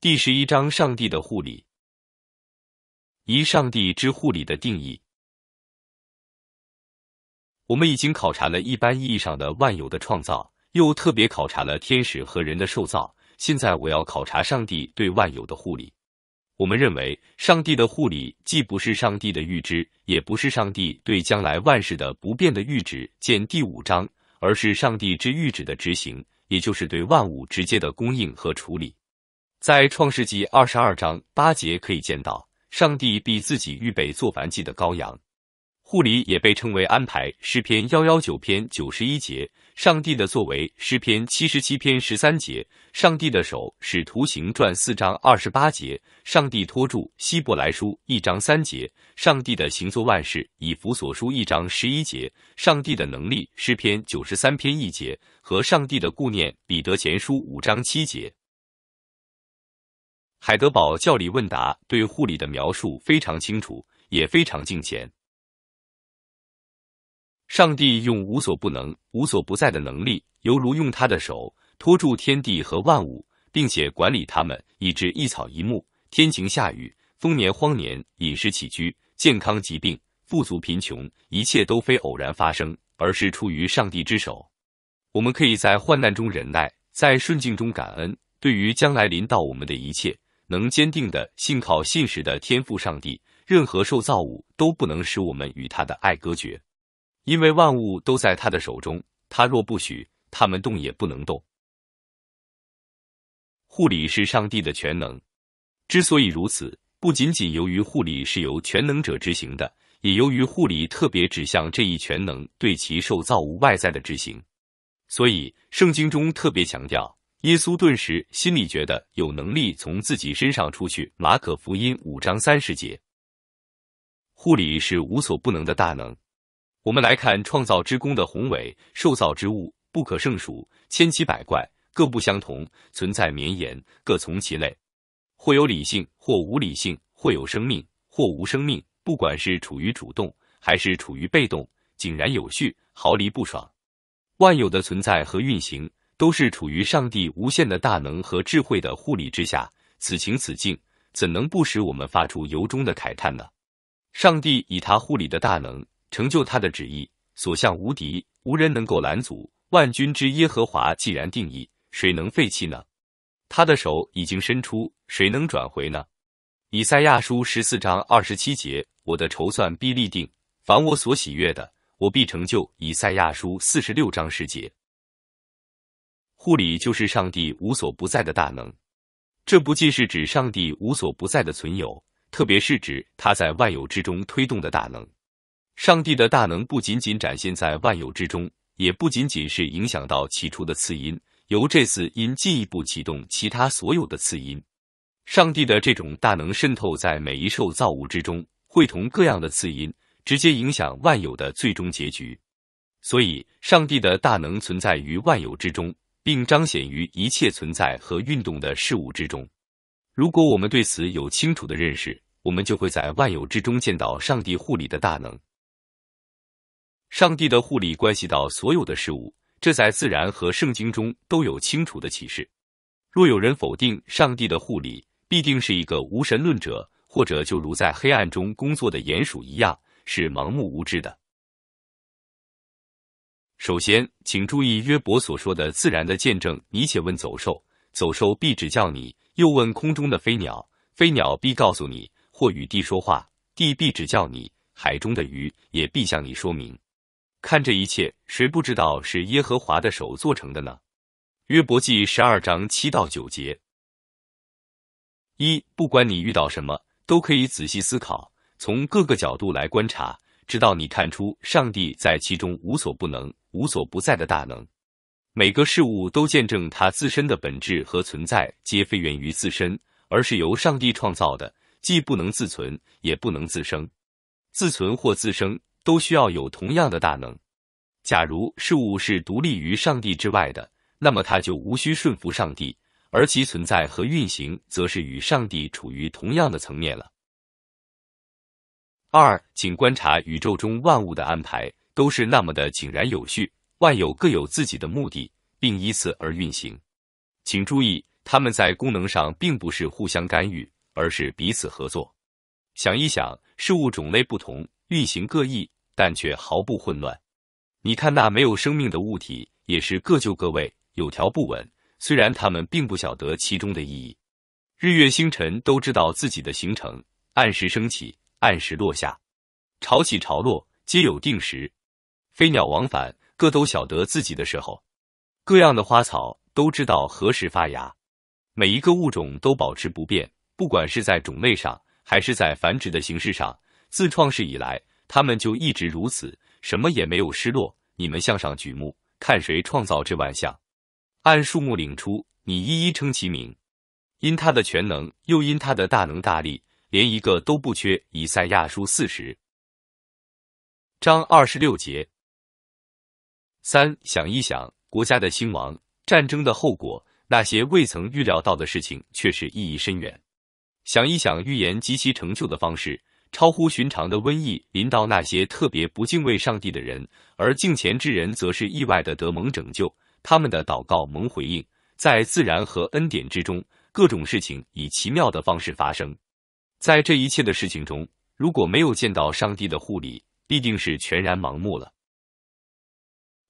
第十一章上帝的护理。一、上帝之护理的定义。我们已经考察了一般意义上的万有的创造，又特别考察了天使和人的受造。现在我要考察上帝对万有的护理。我们认为，上帝的护理既不是上帝的预知，也不是上帝对将来万事的不变的预知（见第五章），而是上帝之预知的执行，也就是对万物直接的供应和处理。在创世纪二十二章八节可以见到，上帝必自己预备做凡祭的羔羊。护理也被称为安排。诗篇幺幺九篇九十一节，上帝的作为。诗篇七十七篇十三节，上帝的手。使徒行传四章二十八节，上帝托住。希伯来书一章三节，上帝的行作万事。以弗所书一章十一节，上帝的能力。诗篇九十三篇一节和上帝的顾念。彼得前书五章七节。海德堡教理问答对护理的描述非常清楚，也非常敬虔。上帝用无所不能、无所不在的能力，犹如用他的手托住天地和万物，并且管理他们，以致一草一木、天晴下雨、丰年荒年、饮食起居、健康疾病、富足贫穷，一切都非偶然发生，而是出于上帝之手。我们可以在患难中忍耐，在顺境中感恩。对于将来临到我们的一切，能坚定的信靠信实的天赋上帝，任何受造物都不能使我们与他的爱隔绝，因为万物都在他的手中，他若不许，他们动也不能动。护理是上帝的全能，之所以如此，不仅仅由于护理是由全能者执行的，也由于护理特别指向这一全能对其受造物外在的执行，所以圣经中特别强调。耶稣顿时心里觉得有能力从自己身上出去。马可福音五章三十节，护理是无所不能的大能。我们来看创造之功的宏伟，受造之物不可胜数，千奇百怪，各不相同，存在绵延，各从其类，或有理性，或无理性，或有生命，或无生命。不管是处于主动还是处于被动，井然有序，毫厘不爽，万有的存在和运行。都是处于上帝无限的大能和智慧的护理之下，此情此境，怎能不使我们发出由衷的慨叹呢？上帝以他护理的大能成就他的旨意，所向无敌，无人能够拦阻。万军之耶和华既然定义，谁能废弃呢？他的手已经伸出，谁能转回呢？以赛亚书十四章二十七节：我的筹算必立定，凡我所喜悦的，我必成就。以赛亚书四十六章十节。护理就是上帝无所不在的大能，这不既是指上帝无所不在的存有，特别是指他在万有之中推动的大能。上帝的大能不仅仅展现在万有之中，也不仅仅是影响到起初的次因，由这次因进一步启动其他所有的次因。上帝的这种大能渗透在每一受造物之中，会同各样的次因直接影响万有的最终结局。所以，上帝的大能存在于万有之中。并彰显于一切存在和运动的事物之中。如果我们对此有清楚的认识，我们就会在万有之中见到上帝护理的大能。上帝的护理关系到所有的事物，这在自然和圣经中都有清楚的启示。若有人否定上帝的护理，必定是一个无神论者，或者就如在黑暗中工作的鼹鼠一样，是盲目无知的。首先，请注意约伯所说的自然的见证。你且问走兽，走兽必指教你；又问空中的飞鸟，飞鸟必告诉你；或与地说话，地必指教你；海中的鱼也必向你说明。看这一切，谁不知道是耶和华的手做成的呢？约伯记十二章七到九节。一，不管你遇到什么，都可以仔细思考，从各个角度来观察。直到你看出上帝在其中无所不能、无所不在的大能，每个事物都见证它自身的本质和存在皆非源于自身，而是由上帝创造的，既不能自存，也不能自生。自存或自生都需要有同样的大能。假如事物是独立于上帝之外的，那么它就无需顺服上帝，而其存在和运行则是与上帝处于同样的层面了。二，请观察宇宙中万物的安排都是那么的井然有序，万有各有自己的目的，并依次而运行。请注意，它们在功能上并不是互相干预，而是彼此合作。想一想，事物种类不同，运行各异，但却毫不混乱。你看，那没有生命的物体也是各就各位，有条不紊。虽然他们并不晓得其中的意义，日月星辰都知道自己的行程，按时升起。按时落下，潮起潮落皆有定时；飞鸟往返，各都晓得自己的时候；各样的花草都知道何时发芽。每一个物种都保持不变，不管是在种类上，还是在繁殖的形式上，自创世以来，它们就一直如此，什么也没有失落。你们向上举目，看谁创造这万象？按数目领出，你一一称其名。因他的全能，又因他的大能大力。连一个都不缺，以赛亚书四十章二十六节。三想一想国家的兴亡、战争的后果，那些未曾预料到的事情却是意义深远。想一想预言及其成就的方式，超乎寻常的瘟疫临到那些特别不敬畏上帝的人，而敬虔之人则是意外的得蒙拯救。他们的祷告蒙回应，在自然和恩典之中，各种事情以奇妙的方式发生。在这一切的事情中，如果没有见到上帝的护理，必定是全然盲目了。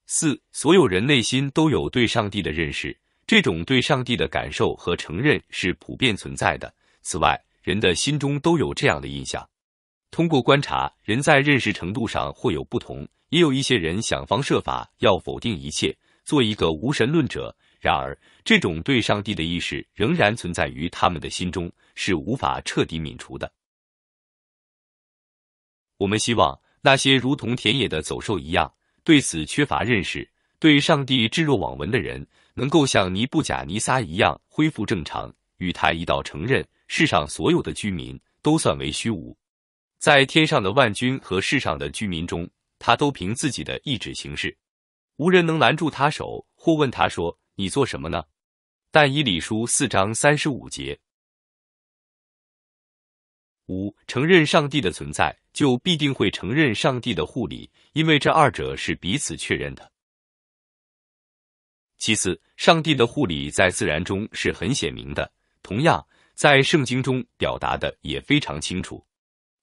四，所有人内心都有对上帝的认识，这种对上帝的感受和承认是普遍存在的。此外，人的心中都有这样的印象。通过观察，人在认识程度上会有不同，也有一些人想方设法要否定一切，做一个无神论者。然而，这种对上帝的意识仍然存在于他们的心中。是无法彻底泯除的。我们希望那些如同田野的走兽一样对此缺乏认识、对上帝置若罔闻的人，能够像尼布甲尼撒一样恢复正常，与他一道承认世上所有的居民都算为虚无，在天上的万军和世上的居民中，他都凭自己的意志行事，无人能拦住他手或问他说：“你做什么呢？”但以理书四章三十五节。五、承认上帝的存在，就必定会承认上帝的护理，因为这二者是彼此确认的。其次，上帝的护理在自然中是很显明的，同样在圣经中表达的也非常清楚。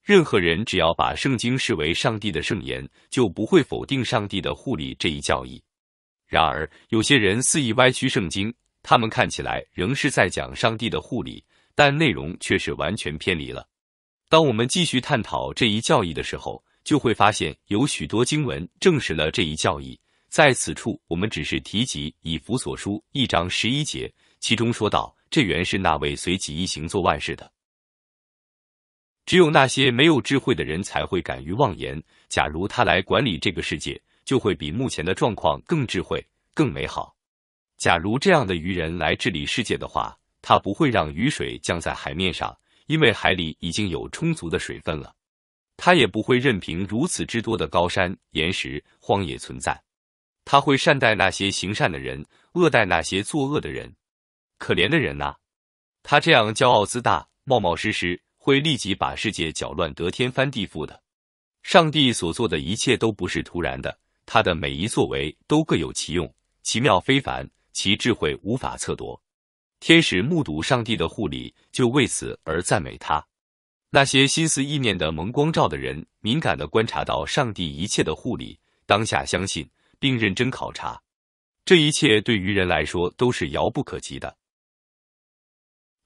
任何人只要把圣经视为上帝的圣言，就不会否定上帝的护理这一教义。然而，有些人肆意歪曲圣经，他们看起来仍是在讲上帝的护理，但内容却是完全偏离了。当我们继续探讨这一教义的时候，就会发现有许多经文证实了这一教义。在此处，我们只是提及《以弗所书》一章十一节，其中说道：“这原是那位随己意行做万事的。”只有那些没有智慧的人才会敢于妄言。假如他来管理这个世界，就会比目前的状况更智慧、更美好。假如这样的愚人来治理世界的话，他不会让雨水降在海面上。因为海里已经有充足的水分了，他也不会任凭如此之多的高山、岩石、荒野存在。他会善待那些行善的人，恶待那些作恶的人。可怜的人呐，他这样骄傲自大、冒冒失失，会立即把世界搅乱得天翻地覆的。上帝所做的一切都不是突然的，他的每一作为都各有其用，奇妙非凡，其智慧无法测夺。天使目睹上帝的护理，就为此而赞美他。那些心思意念的蒙光照的人，敏感的观察到上帝一切的护理，当下相信并认真考察。这一切对于人来说都是遥不可及的，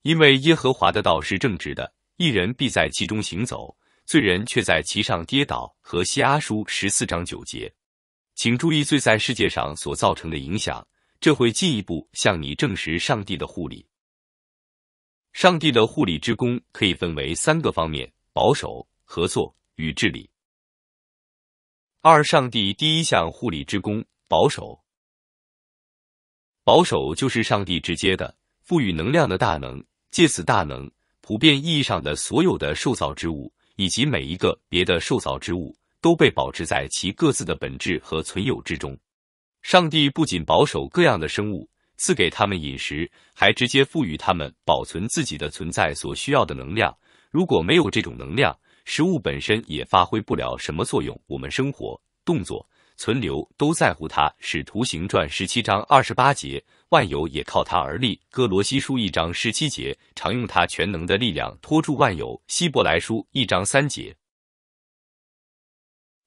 因为耶和华的道是正直的，一人必在其中行走，罪人却在其上跌倒。和西阿书十四章九节，请注意罪在世界上所造成的影响。这会进一步向你证实上帝的护理。上帝的护理之功可以分为三个方面：保守、合作与治理。二、上帝第一项护理之功——保守。保守就是上帝直接的赋予能量的大能，借此大能，普遍意义上的所有的受造之物以及每一个别的受造之物都被保持在其各自的本质和存有之中。上帝不仅保守各样的生物，赐给他们饮食，还直接赋予他们保存自己的存在所需要的能量。如果没有这种能量，食物本身也发挥不了什么作用。我们生活、动作、存留都在乎它。使徒行传十七章二十八节，万有也靠它而立。哥罗西书一章十七节，常用它全能的力量托住万有。希伯来书一章三节。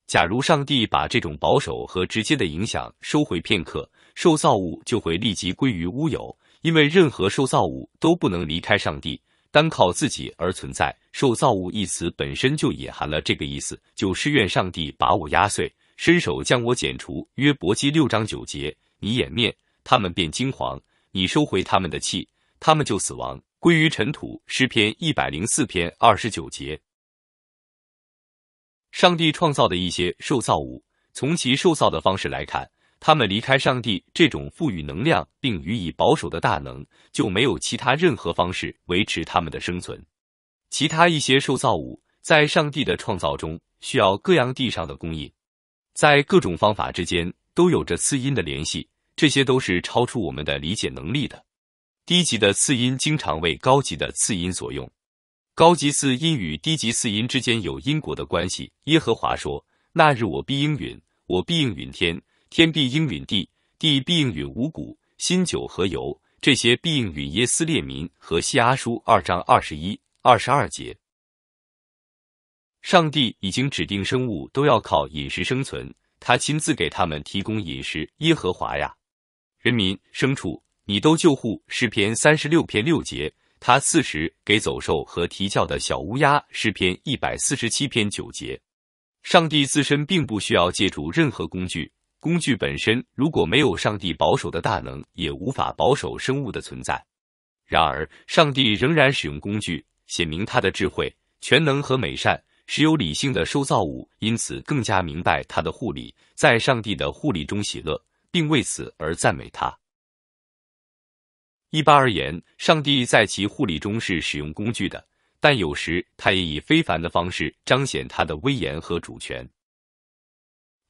假如上帝把这种保守和直接的影响收回片刻，受造物就会立即归于乌有，因为任何受造物都不能离开上帝，单靠自己而存在。受造物一词本身就隐含了这个意思。就施怨，上帝把我压碎，伸手将我剪除。约伯记六章九节，你掩面，他们便惊惶；你收回他们的气，他们就死亡，归于尘土。诗篇一百零四篇二十九节。上帝创造的一些受造物，从其受造的方式来看，他们离开上帝这种赋予能量并予以保守的大能，就没有其他任何方式维持他们的生存。其他一些受造物在上帝的创造中需要各样地上的供应，在各种方法之间都有着次因的联系，这些都是超出我们的理解能力的。低级的次因经常为高级的次因所用。高级四音与低级四音之间有因果的关系。耶和华说：“那日我必应允，我必应允天，天必应允地，地必应允五谷、新酒和油，这些必应允耶斯列民和西阿书二章二十一、二十二节。上帝已经指定生物都要靠饮食生存，他亲自给他们提供饮食。耶和华呀，人民、牲畜，你都救护。诗篇三十六篇六节。他四十给走兽和啼叫的小乌鸦诗篇一百四十七篇九节，上帝自身并不需要借助任何工具，工具本身如果没有上帝保守的大能，也无法保守生物的存在。然而，上帝仍然使用工具，显明他的智慧、全能和美善，使有理性的受造物因此更加明白他的护理，在上帝的护理中喜乐，并为此而赞美他。一般而言，上帝在其护理中是使用工具的，但有时他也以非凡的方式彰显他的威严和主权。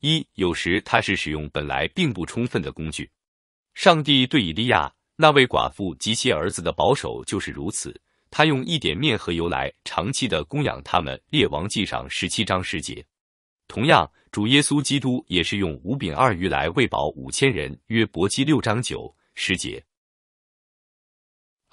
一有时他是使用本来并不充分的工具。上帝对以利亚那位寡妇及其儿子的保守就是如此，他用一点面和油来长期的供养他们。列王记上十七章十节。同样，主耶稣基督也是用五饼二鱼来喂饱五千人。约伯记六章九十节。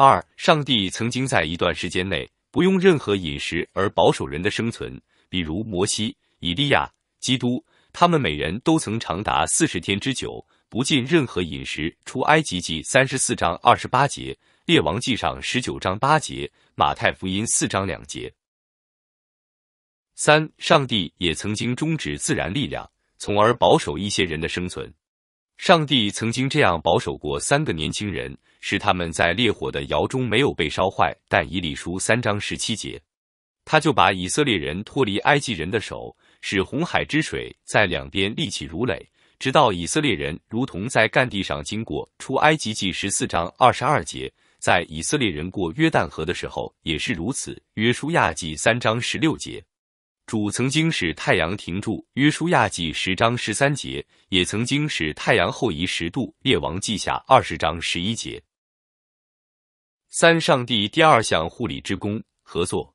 二、上帝曾经在一段时间内不用任何饮食而保守人的生存，比如摩西、以利亚、基督，他们每人都曾长达四十天之久不进任何饮食。出埃及记三十四章二十八节，列王记上十九章八节，马太福音四章两节。三、上帝也曾经终止自然力量，从而保守一些人的生存。上帝曾经这样保守过三个年轻人，使他们在烈火的窑中没有被烧坏。但以理书三章十七节，他就把以色列人脱离埃及人的手，使红海之水在两边立起如垒，直到以色列人如同在干地上经过。出埃及记十四章二十二节，在以色列人过约旦河的时候也是如此。约书亚记三章十六节。主曾经使太阳停住，《约书亚记》十章十三节；也曾经使太阳后移十度，《列王记下》二十章十一节。三、上帝第二项护理之功：合作。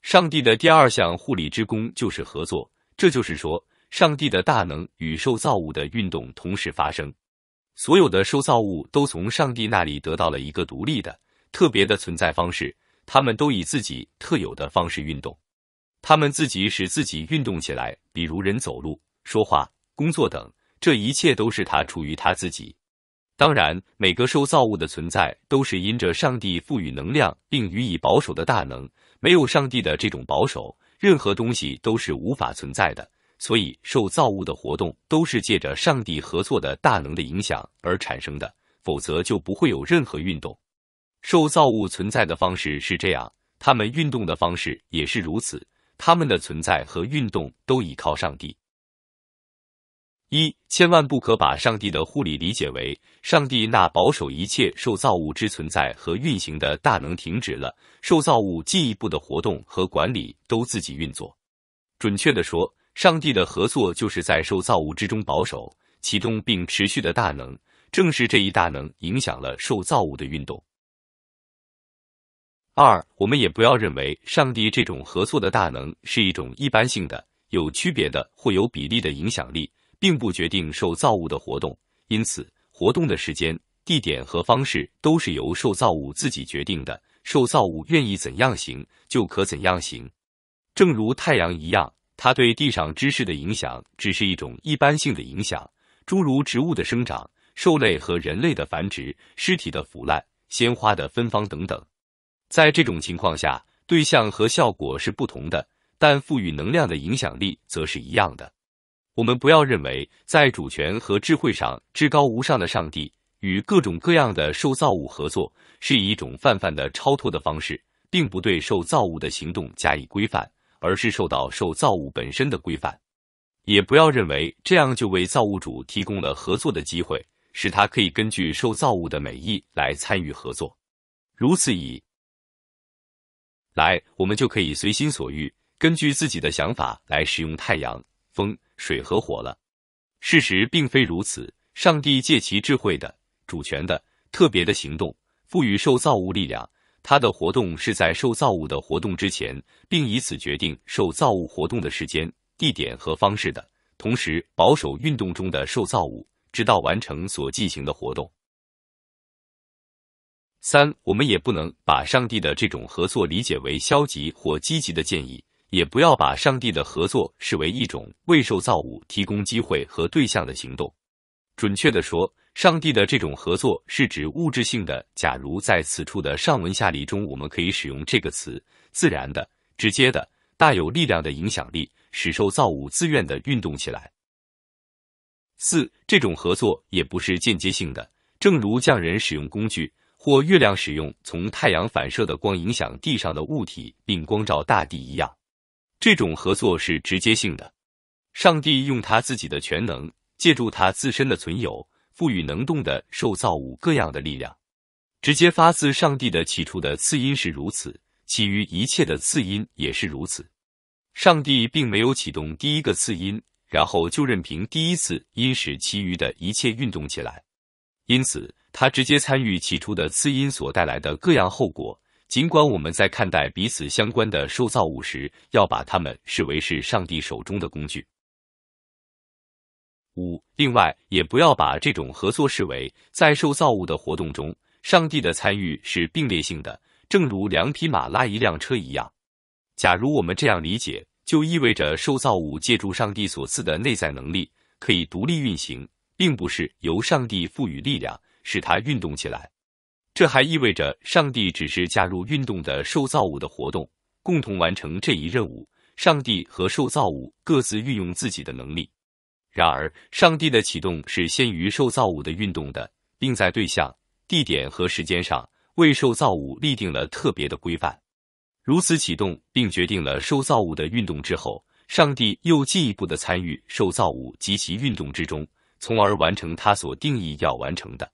上帝的第二项护理之功就是合作，这就是说，上帝的大能与受造物的运动同时发生。所有的受造物都从上帝那里得到了一个独立的、特别的存在方式，他们都以自己特有的方式运动。他们自己使自己运动起来，比如人走路、说话、工作等，这一切都是他出于他自己。当然，每个受造物的存在都是因着上帝赋予能量并予以保守的大能。没有上帝的这种保守，任何东西都是无法存在的。所以，受造物的活动都是借着上帝合作的大能的影响而产生的，否则就不会有任何运动。受造物存在的方式是这样，他们运动的方式也是如此。他们的存在和运动都倚靠上帝，一千万不可把上帝的护理理解为上帝那保守一切受造物之存在和运行的大能停止了，受造物进一步的活动和管理都自己运作。准确的说，上帝的合作就是在受造物之中保守、启动并持续的大能，正是这一大能影响了受造物的运动。二，我们也不要认为上帝这种合作的大能是一种一般性的、有区别的或有比例的影响力，并不决定受造物的活动。因此，活动的时间、地点和方式都是由受造物自己决定的。受造物愿意怎样行，就可怎样行。正如太阳一样，它对地上知识的影响只是一种一般性的影响，诸如植物的生长、兽类和人类的繁殖、尸体的腐烂、鲜花的芬芳等等。在这种情况下，对象和效果是不同的，但赋予能量的影响力则是一样的。我们不要认为，在主权和智慧上至高无上的上帝与各种各样的受造物合作，是以一种泛泛的超脱的方式，并不对受造物的行动加以规范，而是受到受造物本身的规范。也不要认为这样就为造物主提供了合作的机会，使他可以根据受造物的美意来参与合作。如此以。来，我们就可以随心所欲，根据自己的想法来使用太阳、风、水和火了。事实并非如此，上帝借其智慧的、主权的、特别的行动，赋予受造物力量。它的活动是在受造物的活动之前，并以此决定受造物活动的时间、地点和方式的。同时，保守运动中的受造物，直到完成所进行的活动。三，我们也不能把上帝的这种合作理解为消极或积极的建议，也不要把上帝的合作视为一种为受造物提供机会和对象的行动。准确的说，上帝的这种合作是指物质性的。假如在此处的上文下理中，我们可以使用这个词：自然的、直接的、大有力量的影响力，使受造物自愿的运动起来。四，这种合作也不是间接性的，正如匠人使用工具。或月亮使用从太阳反射的光影响地上的物体，并光照大地一样，这种合作是直接性的。上帝用他自己的全能，借助他自身的存有，赋予能动的受造物各样的力量。直接发自上帝的起初的次因是如此，其余一切的次因也是如此。上帝并没有启动第一个次因，然后就任凭第一次因使其余的一切运动起来，因此。他直接参与起初的滋因所带来的各样后果，尽管我们在看待彼此相关的受造物时，要把它们视为是上帝手中的工具。五，另外也不要把这种合作视为在受造物的活动中，上帝的参与是并列性的，正如两匹马拉一辆车一样。假如我们这样理解，就意味着受造物借助上帝所赐的内在能力可以独立运行，并不是由上帝赋予力量。使它运动起来，这还意味着上帝只是加入运动的受造物的活动，共同完成这一任务。上帝和受造物各自运用自己的能力。然而，上帝的启动是先于受造物的运动的，并在对象、地点和时间上为受造物立定了特别的规范。如此启动并决定了受造物的运动之后，上帝又进一步的参与受造物及其运动之中，从而完成他所定义要完成的。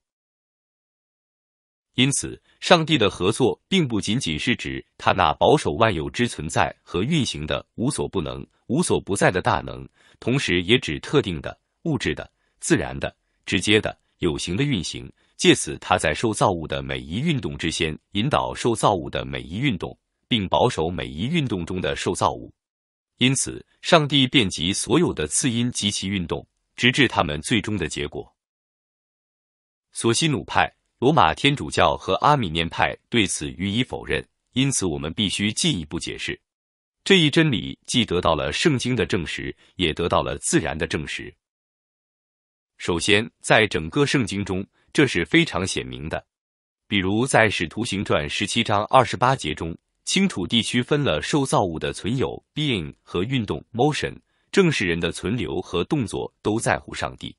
因此，上帝的合作并不仅仅是指他那保守万有之存在和运行的无所不能、无所不在的大能，同时也指特定的物质的、自然的、直接的、有形的运行。借此，他在受造物的每一运动之先引导受造物的每一运动，并保守每一运动中的受造物。因此，上帝遍及所有的次因及其运动，直至他们最终的结果。索西努派。罗马天主教和阿米念派对此予以否认，因此我们必须进一步解释这一真理，既得到了圣经的证实，也得到了自然的证实。首先，在整个圣经中，这是非常显明的，比如在《使徒行传》十七章二十八节中，清楚地区分了受造物的存有 （being） 和运动 （motion），正是人的存留和动作都在乎上帝，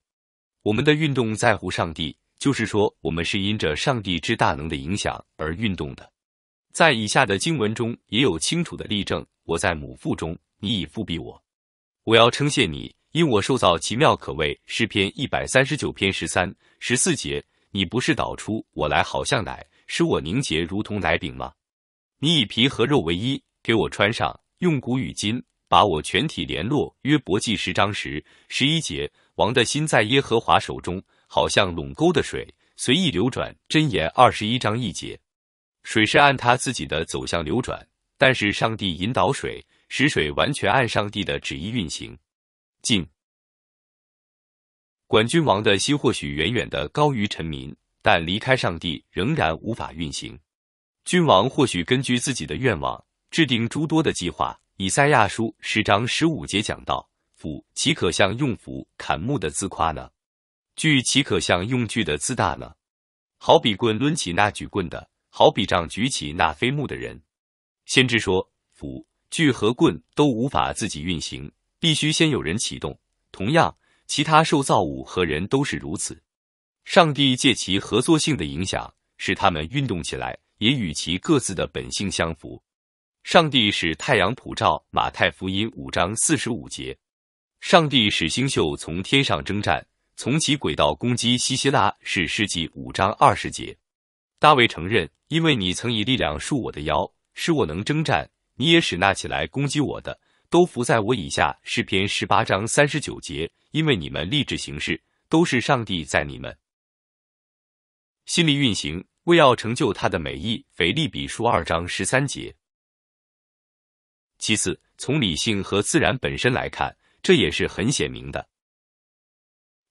我们的运动在乎上帝。就是说，我们是因着上帝之大能的影响而运动的。在以下的经文中也有清楚的例证。我在母腹中，你已复辟我。我要称谢你，因我受造奇妙，可谓是篇一百三十九篇十三十四节。你不是导出我来，好像奶，使我凝结如同奶饼吗？你以皮和肉为衣，给我穿上，用骨与筋把我全体联络。约伯记十章十十一节。王的心在耶和华手中。好像垄沟的水随意流转，箴言二十一章一节，水是按他自己的走向流转，但是上帝引导水，使水完全按上帝的旨意运行。敬管君王的心或许远远的高于臣民，但离开上帝仍然无法运行。君王或许根据自己的愿望制定诸多的计划，以赛亚书十章十五节讲到，夫岂可向用斧砍木的自夸呢？具岂可像用具的自大呢？好比棍抡起那举棍的，好比杖举起那飞木的人。先知说，斧、具和棍都无法自己运行，必须先有人启动。同样，其他受造物和人都是如此。上帝借其合作性的影响，使他们运动起来，也与其各自的本性相符。上帝使太阳普照，《马太福音》五章四十五节。上帝使星宿从天上征战。从其轨道攻击西希腊是世纪五章二十节。大卫承认，因为你曾以力量束我的腰，使我能征战，你也使那起来攻击我的都伏在我以下，是篇十八章三十九节。因为你们立志行事，都是上帝在你们心里运行，为要成就他的美意，腓利比书二章十三节。其次，从理性和自然本身来看，这也是很显明的。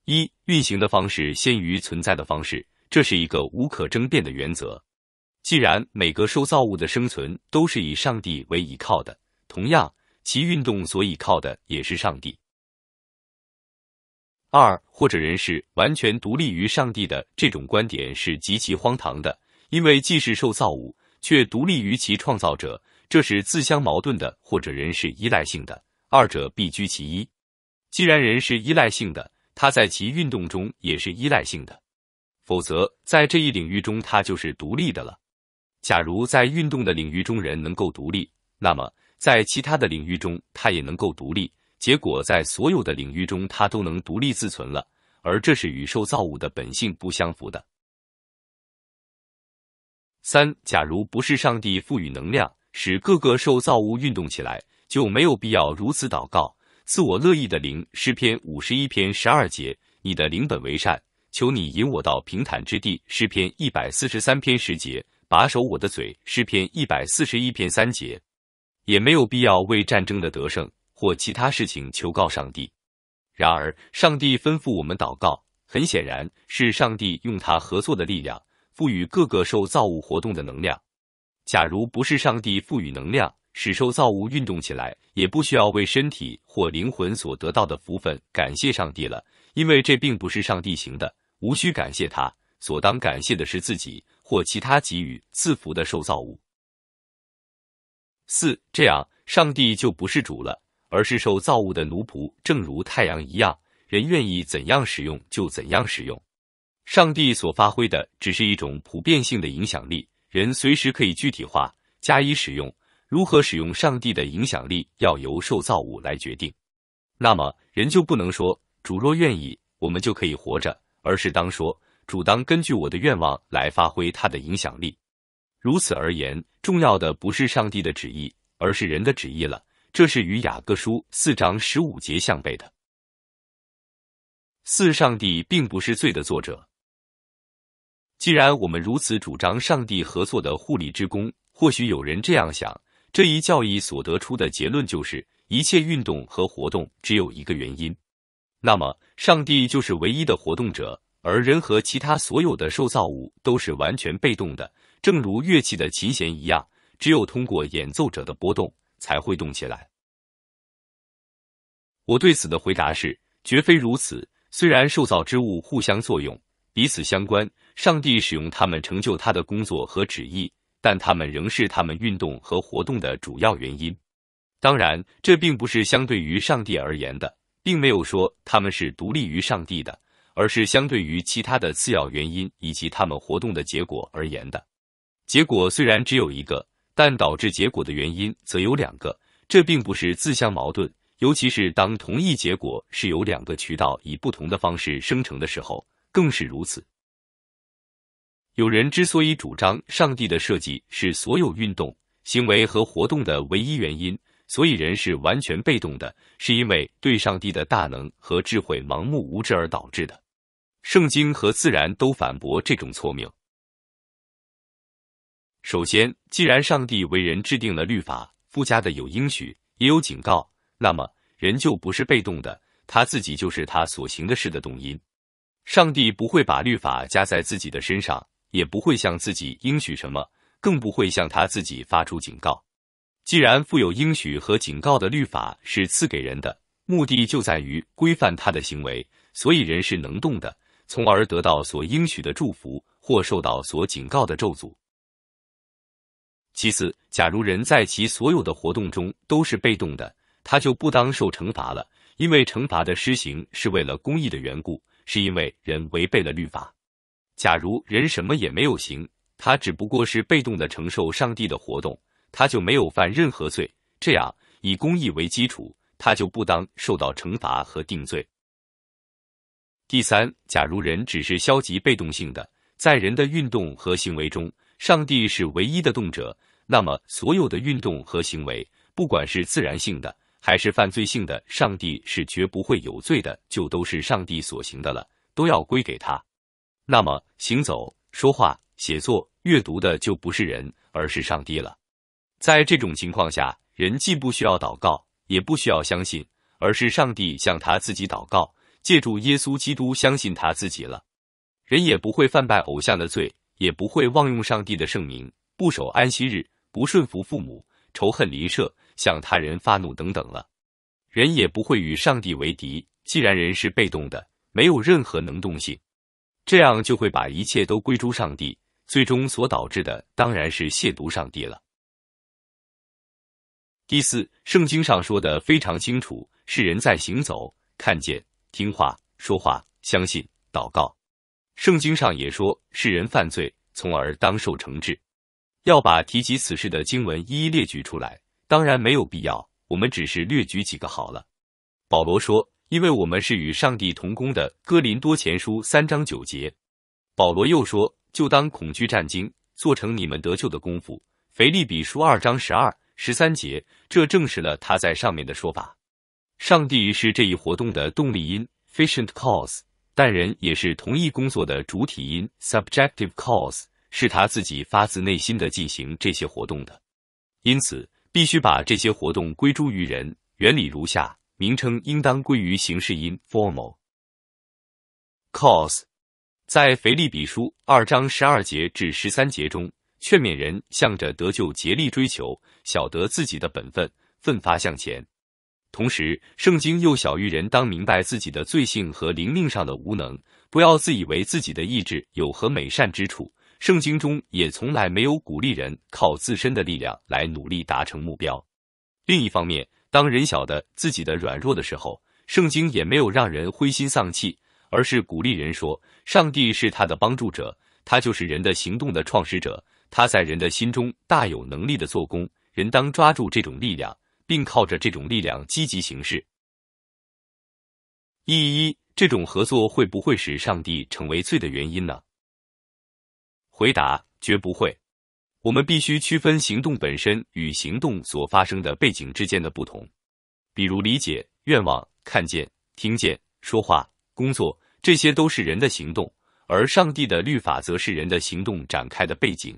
一运行的方式先于存在的方式，这是一个无可争辩的原则。既然每个受造物的生存都是以上帝为依靠的，同样其运动所依靠的也是上帝。二或者人是完全独立于上帝的这种观点是极其荒唐的，因为既是受造物，却独立于其创造者，这是自相矛盾的。或者人是依赖性的，二者必居其一。既然人是依赖性的。它在其运动中也是依赖性的，否则在这一领域中它就是独立的了。假如在运动的领域中人能够独立，那么在其他的领域中它也能够独立，结果在所有的领域中它都能独立自存了，而这是与受造物的本性不相符的。三，假如不是上帝赋予能量使各个受造物运动起来，就没有必要如此祷告。赐我乐意的灵，诗篇五十一篇十二节。你的灵本为善，求你引我到平坦之地。诗篇一百四十三篇十节。把守我的嘴，诗篇一百四十一篇三节。也没有必要为战争的得胜或其他事情求告上帝。然而，上帝吩咐我们祷告。很显然，是上帝用他合作的力量赋予各个受造物活动的能量。假如不是上帝赋予能量，使受造物运动起来，也不需要为身体或灵魂所得到的福分感谢上帝了，因为这并不是上帝行的，无需感谢他。所当感谢的是自己或其他给予赐福的受造物。四这样，上帝就不是主了，而是受造物的奴仆，正如太阳一样，人愿意怎样使用就怎样使用。上帝所发挥的只是一种普遍性的影响力，人随时可以具体化加以使用。如何使用上帝的影响力，要由受造物来决定。那么人就不能说主若愿意，我们就可以活着，而是当说主当根据我的愿望来发挥他的影响力。如此而言，重要的不是上帝的旨意，而是人的旨意了。这是与雅各书四章十五节相悖的。四上帝并不是罪的作者。既然我们如此主张上帝合作的护理之功，或许有人这样想。这一教义所得出的结论就是，一切运动和活动只有一个原因。那么，上帝就是唯一的活动者，而人和其他所有的受造物都是完全被动的，正如乐器的琴弦一样，只有通过演奏者的波动才会动起来。我对此的回答是，绝非如此。虽然受造之物互相作用，彼此相关，上帝使用他们成就他的工作和旨意。但他们仍是他们运动和活动的主要原因。当然，这并不是相对于上帝而言的，并没有说他们是独立于上帝的，而是相对于其他的次要原因以及他们活动的结果而言的。结果虽然只有一个，但导致结果的原因则有两个。这并不是自相矛盾，尤其是当同一结果是由两个渠道以不同的方式生成的时候，更是如此。有人之所以主张上帝的设计是所有运动、行为和活动的唯一原因，所以人是完全被动的，是因为对上帝的大能和智慧盲目无知而导致的。圣经和自然都反驳这种错谬。首先，既然上帝为人制定了律法，附加的有应许，也有警告，那么人就不是被动的，他自己就是他所行的事的动因。上帝不会把律法加在自己的身上。也不会向自己应许什么，更不会向他自己发出警告。既然富有应许和警告的律法是赐给人的，目的就在于规范他的行为，所以人是能动的，从而得到所应许的祝福或受到所警告的咒诅。其次，假如人在其所有的活动中都是被动的，他就不当受惩罚了，因为惩罚的施行是为了公义的缘故，是因为人违背了律法。假如人什么也没有行，他只不过是被动的承受上帝的活动，他就没有犯任何罪。这样以公义为基础，他就不当受到惩罚和定罪。第三，假如人只是消极被动性的，在人的运动和行为中，上帝是唯一的动者，那么所有的运动和行为，不管是自然性的还是犯罪性的，上帝是绝不会有罪的，就都是上帝所行的了，都要归给他。那么，行走、说话、写作、阅读的就不是人，而是上帝了。在这种情况下，人既不需要祷告，也不需要相信，而是上帝向他自己祷告，借助耶稣基督相信他自己了。人也不会犯拜偶像的罪，也不会妄用上帝的圣名，不守安息日，不顺服父母，仇恨邻舍，向他人发怒等等了。人也不会与上帝为敌。既然人是被动的，没有任何能动性。这样就会把一切都归诸上帝，最终所导致的当然是亵渎上帝了。第四，圣经上说的非常清楚，是人在行走、看见、听话、说话、相信、祷告。圣经上也说，世人犯罪，从而当受惩治。要把提及此事的经文一一列举出来，当然没有必要，我们只是列举几个好了。保罗说。因为我们是与上帝同工的，哥林多前书三章九节，保罗又说：“就当恐惧战惊，做成你们得救的功夫。”腓利比书二章十二、十三节，这证实了他在上面的说法。上帝是这一活动的动力因 （efficient cause），但人也是同一工作的主体因 （subjective cause），是他自己发自内心的进行这些活动的。因此，必须把这些活动归诸于人。原理如下。名称应当归于形式因 formal cause。在腓立比书二章十二节至十三节中，劝勉人向着得救竭力追求，晓得自己的本分，奋发向前。同时，圣经又晓谕人当明白自己的罪性和灵命上的无能，不要自以为自己的意志有何美善之处。圣经中也从来没有鼓励人靠自身的力量来努力达成目标。另一方面，当人晓得自己的软弱的时候，圣经也没有让人灰心丧气，而是鼓励人说：上帝是他的帮助者，他就是人的行动的创始者，他在人的心中大有能力的做工，人当抓住这种力量，并靠着这种力量积极行事。一一这种合作会不会使上帝成为罪的原因呢？回答：绝不会。我们必须区分行动本身与行动所发生的背景之间的不同。比如，理解、愿望、看见、听见、说话、工作，这些都是人的行动；而上帝的律法则是人的行动展开的背景。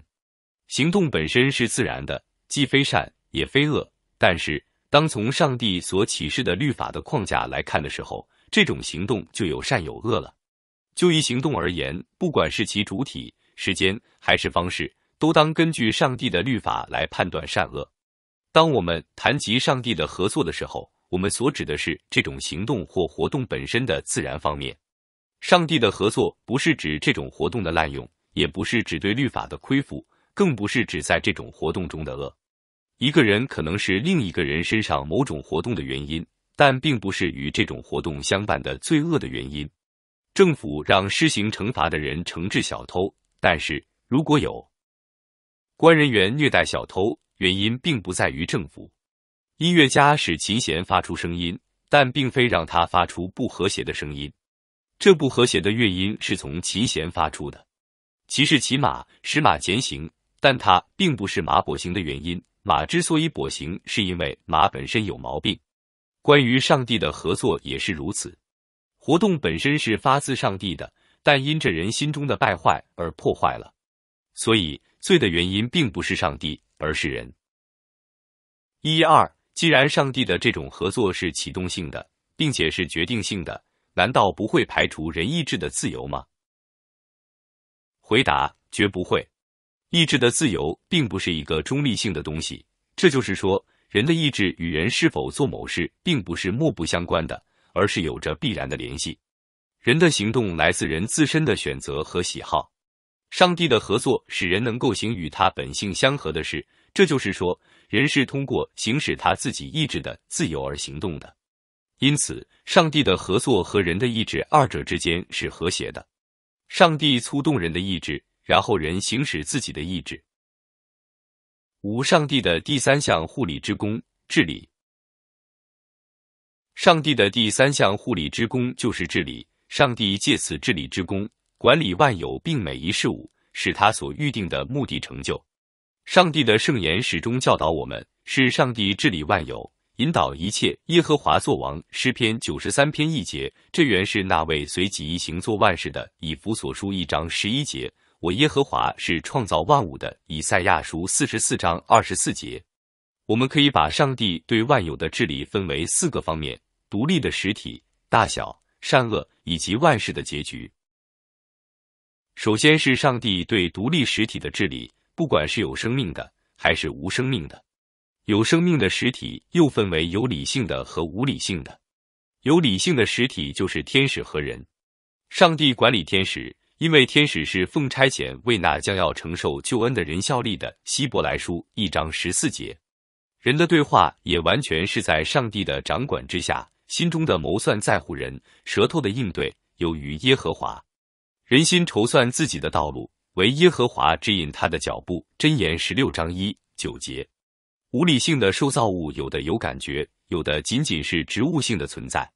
行动本身是自然的，既非善也非恶。但是，当从上帝所启示的律法的框架来看的时候，这种行动就有善有恶了。就一行动而言，不管是其主体、时间还是方式。都当根据上帝的律法来判断善恶。当我们谈及上帝的合作的时候，我们所指的是这种行动或活动本身的自然方面。上帝的合作不是指这种活动的滥用，也不是指对律法的亏负，更不是指在这种活动中的恶。一个人可能是另一个人身上某种活动的原因，但并不是与这种活动相伴的罪恶的原因。政府让施行惩罚的人惩治小偷，但是如果有。官人员虐待小偷，原因并不在于政府。音乐家使琴弦发出声音，但并非让他发出不和谐的声音。这不和谐的乐音是从琴弦发出的。骑士骑马使马前行，但它并不是马跛行的原因。马之所以跛行，是因为马本身有毛病。关于上帝的合作也是如此。活动本身是发自上帝的，但因这人心中的败坏而破坏了。所以。罪的原因并不是上帝，而是人。一、二，既然上帝的这种合作是启动性的，并且是决定性的，难道不会排除人意志的自由吗？回答：绝不会。意志的自由并不是一个中立性的东西，这就是说，人的意志与人是否做某事并不是漠不相关的，而是有着必然的联系。人的行动来自人自身的选择和喜好。上帝的合作使人能够行与他本性相合的事，这就是说，人是通过行使他自己意志的自由而行动的。因此，上帝的合作和人的意志二者之间是和谐的。上帝促动人的意志，然后人行使自己的意志。五、上帝的第三项护理之功——治理。上帝的第三项护理之功就是治理。上帝借此治理之功。管理万有并每一事物，使他所预定的目的成就。上帝的圣言始终教导我们，是上帝治理万有，引导一切。耶和华作王，诗篇九十三篇一节。这原是那位随己意行做万事的以弗所书一章十一节。我耶和华是创造万物的，以赛亚书四十四章二十四节。我们可以把上帝对万有的治理分为四个方面：独立的实体、大小、善恶以及万事的结局。首先是上帝对独立实体的治理，不管是有生命的还是无生命的。有生命的实体又分为有理性的和无理性的。有理性的实体就是天使和人。上帝管理天使，因为天使是奉差遣为那将要承受救恩的人效力的。希伯来书一章十四节。人的对话也完全是在上帝的掌管之下，心中的谋算在乎人，舌头的应对由于耶和华。人心筹算自己的道路，唯耶和华指引他的脚步。箴言十六章一九节。无理性的受造物，有的有感觉，有的仅仅是植物性的存在。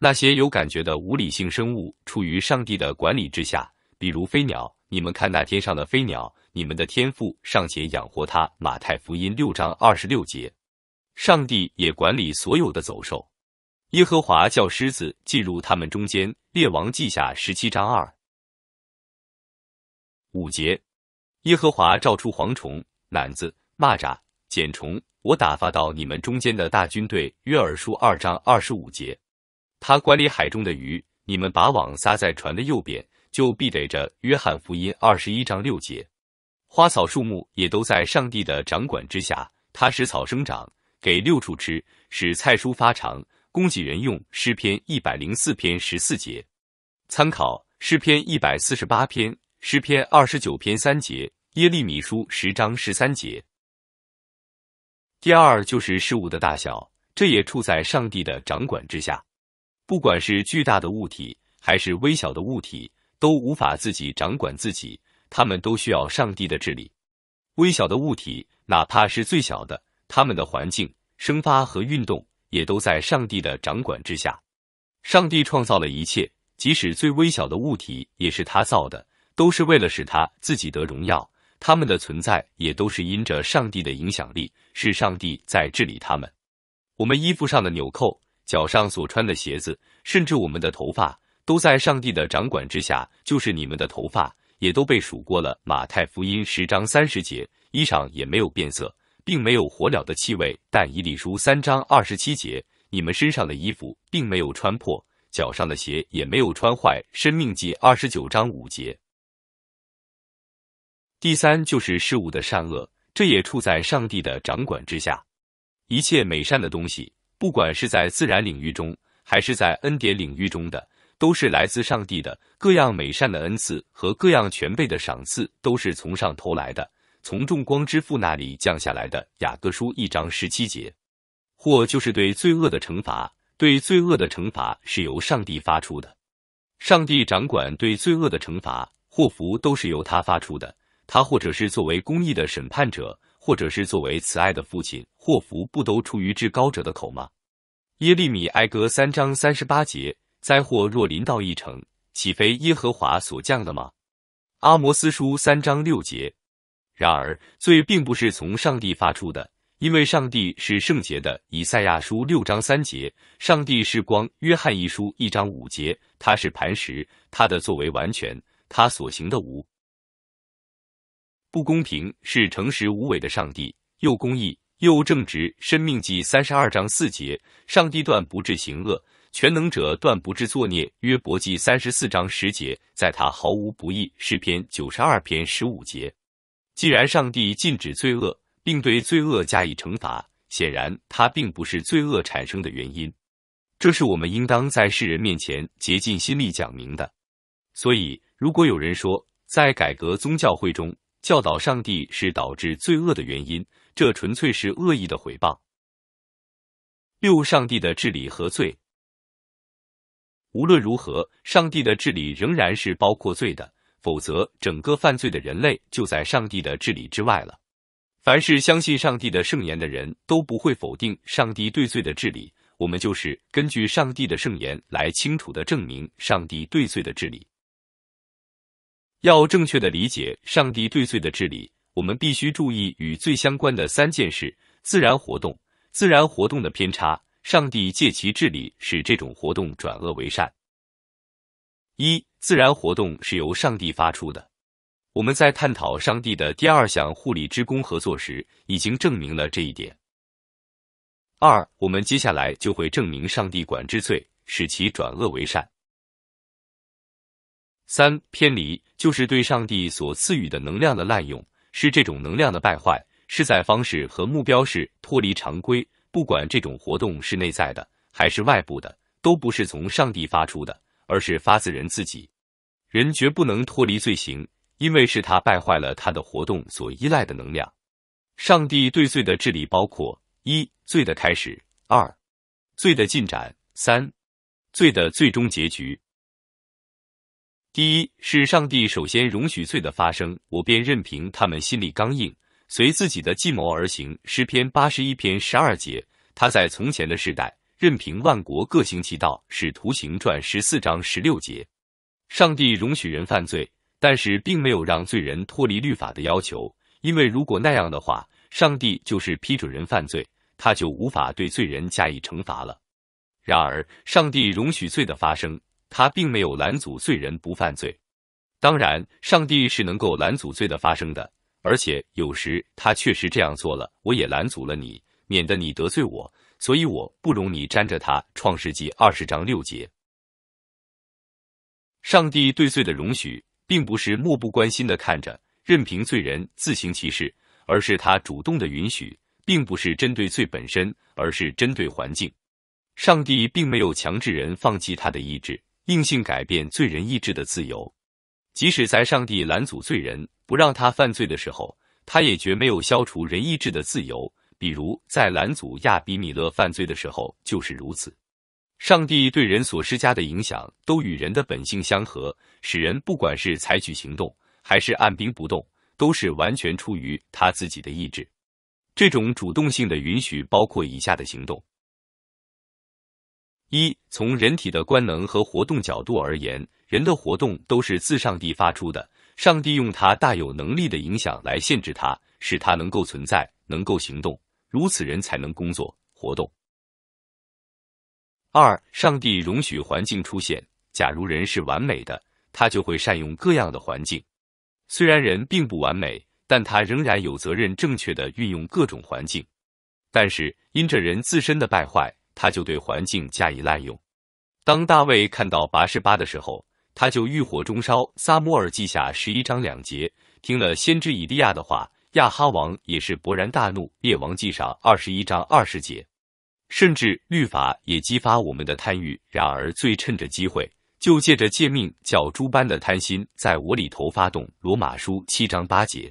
那些有感觉的无理性生物，处于上帝的管理之下，比如飞鸟。你们看那天上的飞鸟，你们的天赋尚且养活它。马太福音六章二十六节。上帝也管理所有的走兽。耶和华叫狮子进入他们中间。列王记下十七章二。五节，耶和华召出蝗虫、蝻子、蚂蚱、茧虫，我打发到你们中间的大军队。约尔书二章二十五节，他管理海中的鱼，你们把网撒在船的右边，就必逮着。约翰福音二十一章六节，花草树木也都在上帝的掌管之下，他使草生长给六畜吃，使菜蔬发长供给人用。诗篇一百零四篇十四节，参考诗篇一百四十八篇。诗篇二十九篇三节，耶利米书十章十三节。第二就是事物的大小，这也处在上帝的掌管之下。不管是巨大的物体，还是微小的物体，都无法自己掌管自己，他们都需要上帝的治理。微小的物体，哪怕是最小的，他们的环境、生发和运动，也都在上帝的掌管之下。上帝创造了一切，即使最微小的物体，也是他造的。都是为了使他自己得荣耀，他们的存在也都是因着上帝的影响力，是上帝在治理他们。我们衣服上的纽扣、脚上所穿的鞋子，甚至我们的头发，都在上帝的掌管之下。就是你们的头发也都被数过了。马太福音十章三十节，衣裳也没有变色，并没有火燎的气味。但以理书三章二十七节，你们身上的衣服并没有穿破，脚上的鞋也没有穿坏。生命记二十九章五节。第三就是事物的善恶，这也处在上帝的掌管之下。一切美善的东西，不管是在自然领域中，还是在恩典领域中的，都是来自上帝的各样美善的恩赐和各样全备的赏赐，都是从上头来的，从众光之父那里降下来的。雅各书一章十七节，祸就是对罪恶的惩罚，对罪恶的惩罚是由上帝发出的，上帝掌管对罪恶的惩罚，祸福都是由他发出的。他或者是作为公义的审判者，或者是作为慈爱的父亲，祸福不都出于至高者的口吗？耶利米埃歌三章三十八节：灾祸若临到一城，岂非耶和华所降的吗？阿摩斯书三章六节：然而罪并不是从上帝发出的，因为上帝是圣洁的。以赛亚书六章三节：上帝是光。约翰一书一章五节：他是磐石，他的作为完全，他所行的无。不公平是诚实无伪的上帝，又公义又正直。生命记三十二章四节，上帝断不至行恶，全能者断不至作孽。约伯记三十四章十节，在他毫无不义。诗篇九十二篇十五节，既然上帝禁止罪恶，并对罪恶加以惩罚，显然他并不是罪恶产生的原因。这是我们应当在世人面前竭尽心力讲明的。所以，如果有人说在改革宗教会中，教导上帝是导致罪恶的原因，这纯粹是恶意的回报。六，上帝的治理和罪。无论如何，上帝的治理仍然是包括罪的，否则整个犯罪的人类就在上帝的治理之外了。凡是相信上帝的圣言的人都不会否定上帝对罪的治理。我们就是根据上帝的圣言来清楚的证明上帝对罪的治理。要正确的理解上帝对罪的治理，我们必须注意与罪相关的三件事：自然活动、自然活动的偏差、上帝借其治理使这种活动转恶为善。一、自然活动是由上帝发出的，我们在探讨上帝的第二项护理之工合作时已经证明了这一点。二、我们接下来就会证明上帝管制罪，使其转恶为善。三偏离就是对上帝所赐予的能量的滥用，是这种能量的败坏。是在方式和目标是脱离常规，不管这种活动是内在的还是外部的，都不是从上帝发出的，而是发自人自己。人绝不能脱离罪行，因为是他败坏了他的活动所依赖的能量。上帝对罪的治理包括：一、罪的开始；二、罪的进展；三、罪的最终结局。第一是上帝首先容许罪的发生，我便任凭他们心里刚硬，随自己的计谋而行。诗篇八十一篇十二节，他在从前的时代，任凭万国各行其道。使徒行传十四章十六节，上帝容许人犯罪，但是并没有让罪人脱离律法的要求，因为如果那样的话，上帝就是批准人犯罪，他就无法对罪人加以惩罚了。然而，上帝容许罪的发生。他并没有拦阻罪人不犯罪，当然，上帝是能够拦阻罪的发生的，而且有时他确实这样做了。我也拦阻了你，免得你得罪我，所以我不容你沾着他。创世纪二十章六节，上帝对罪的容许，并不是漠不关心的看着，任凭罪人自行其事，而是他主动的允许，并不是针对罪本身，而是针对环境。上帝并没有强制人放弃他的意志。硬性改变罪人意志的自由，即使在上帝拦阻罪人不让他犯罪的时候，他也绝没有消除人意志的自由。比如在拦阻亚比米勒犯罪的时候就是如此。上帝对人所施加的影响都与人的本性相合，使人不管是采取行动还是按兵不动，都是完全出于他自己的意志。这种主动性的允许包括以下的行动。一从人体的官能和活动角度而言，人的活动都是自上帝发出的。上帝用他大有能力的影响来限制他，使他能够存在，能够行动，如此人才能工作活动。二上帝容许环境出现。假如人是完美的，他就会善用各样的环境；虽然人并不完美，但他仍然有责任正确的运用各种环境。但是因着人自身的败坏。他就对环境加以滥用。当大卫看到八十八的时候，他就欲火中烧。撒摩尔记下十一章两节。听了先知以利亚的话，亚哈王也是勃然大怒。列王记上二十一章二十节。甚至律法也激发我们的贪欲。然而，最趁着机会，就借着借命叫诸般的贪心在我里头发动。罗马书七章八节。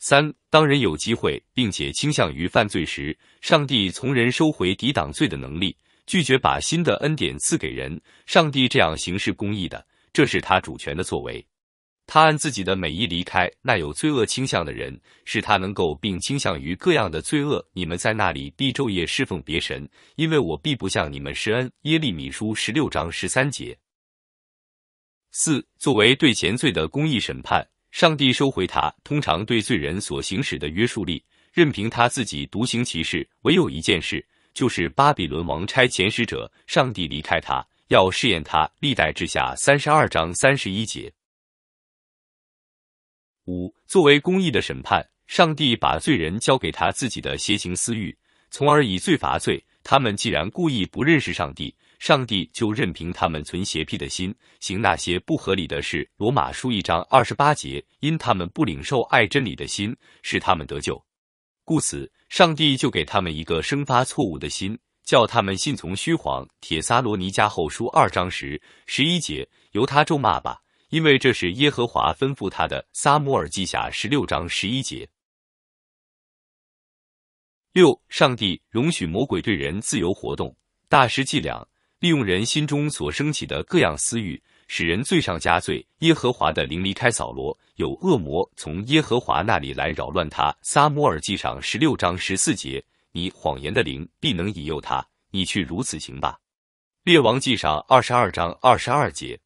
三，当人有机会并且倾向于犯罪时，上帝从人收回抵挡罪的能力，拒绝把新的恩典赐给人。上帝这样行事公义的，这是他主权的作为。他按自己的美意离开那有罪恶倾向的人，使他能够并倾向于各样的罪恶。你们在那里必昼夜侍奉别神，因为我必不向你们施恩。耶利米书十六章十三节。四，作为对前罪的公义审判。上帝收回他通常对罪人所行使的约束力，任凭他自己独行其事。唯有一件事，就是巴比伦王差遣使者，上帝离开他，要试验他。历代之下三十二章三十一节。五，作为公义的审判，上帝把罪人交给他自己的邪情私欲，从而以罪罚罪。他们既然故意不认识上帝。上帝就任凭他们存邪僻的心，行那些不合理的事。罗马书一章二十八节，因他们不领受爱真理的心，使他们得救。故此，上帝就给他们一个生发错误的心，叫他们信从虚谎。铁撒罗尼加后书二章十十一节，由他咒骂吧，因为这是耶和华吩咐他的。撒摩尔记下十六章十一节。六，上帝容许魔鬼对人自由活动，大施伎俩。利用人心中所升起的各样私欲，使人罪上加罪。耶和华的灵离开扫罗，有恶魔从耶和华那里来扰乱他。撒摩尔记上十六章十四节：你谎言的灵必能引诱他，你去如此行吧。列王记上二十二章二十二节：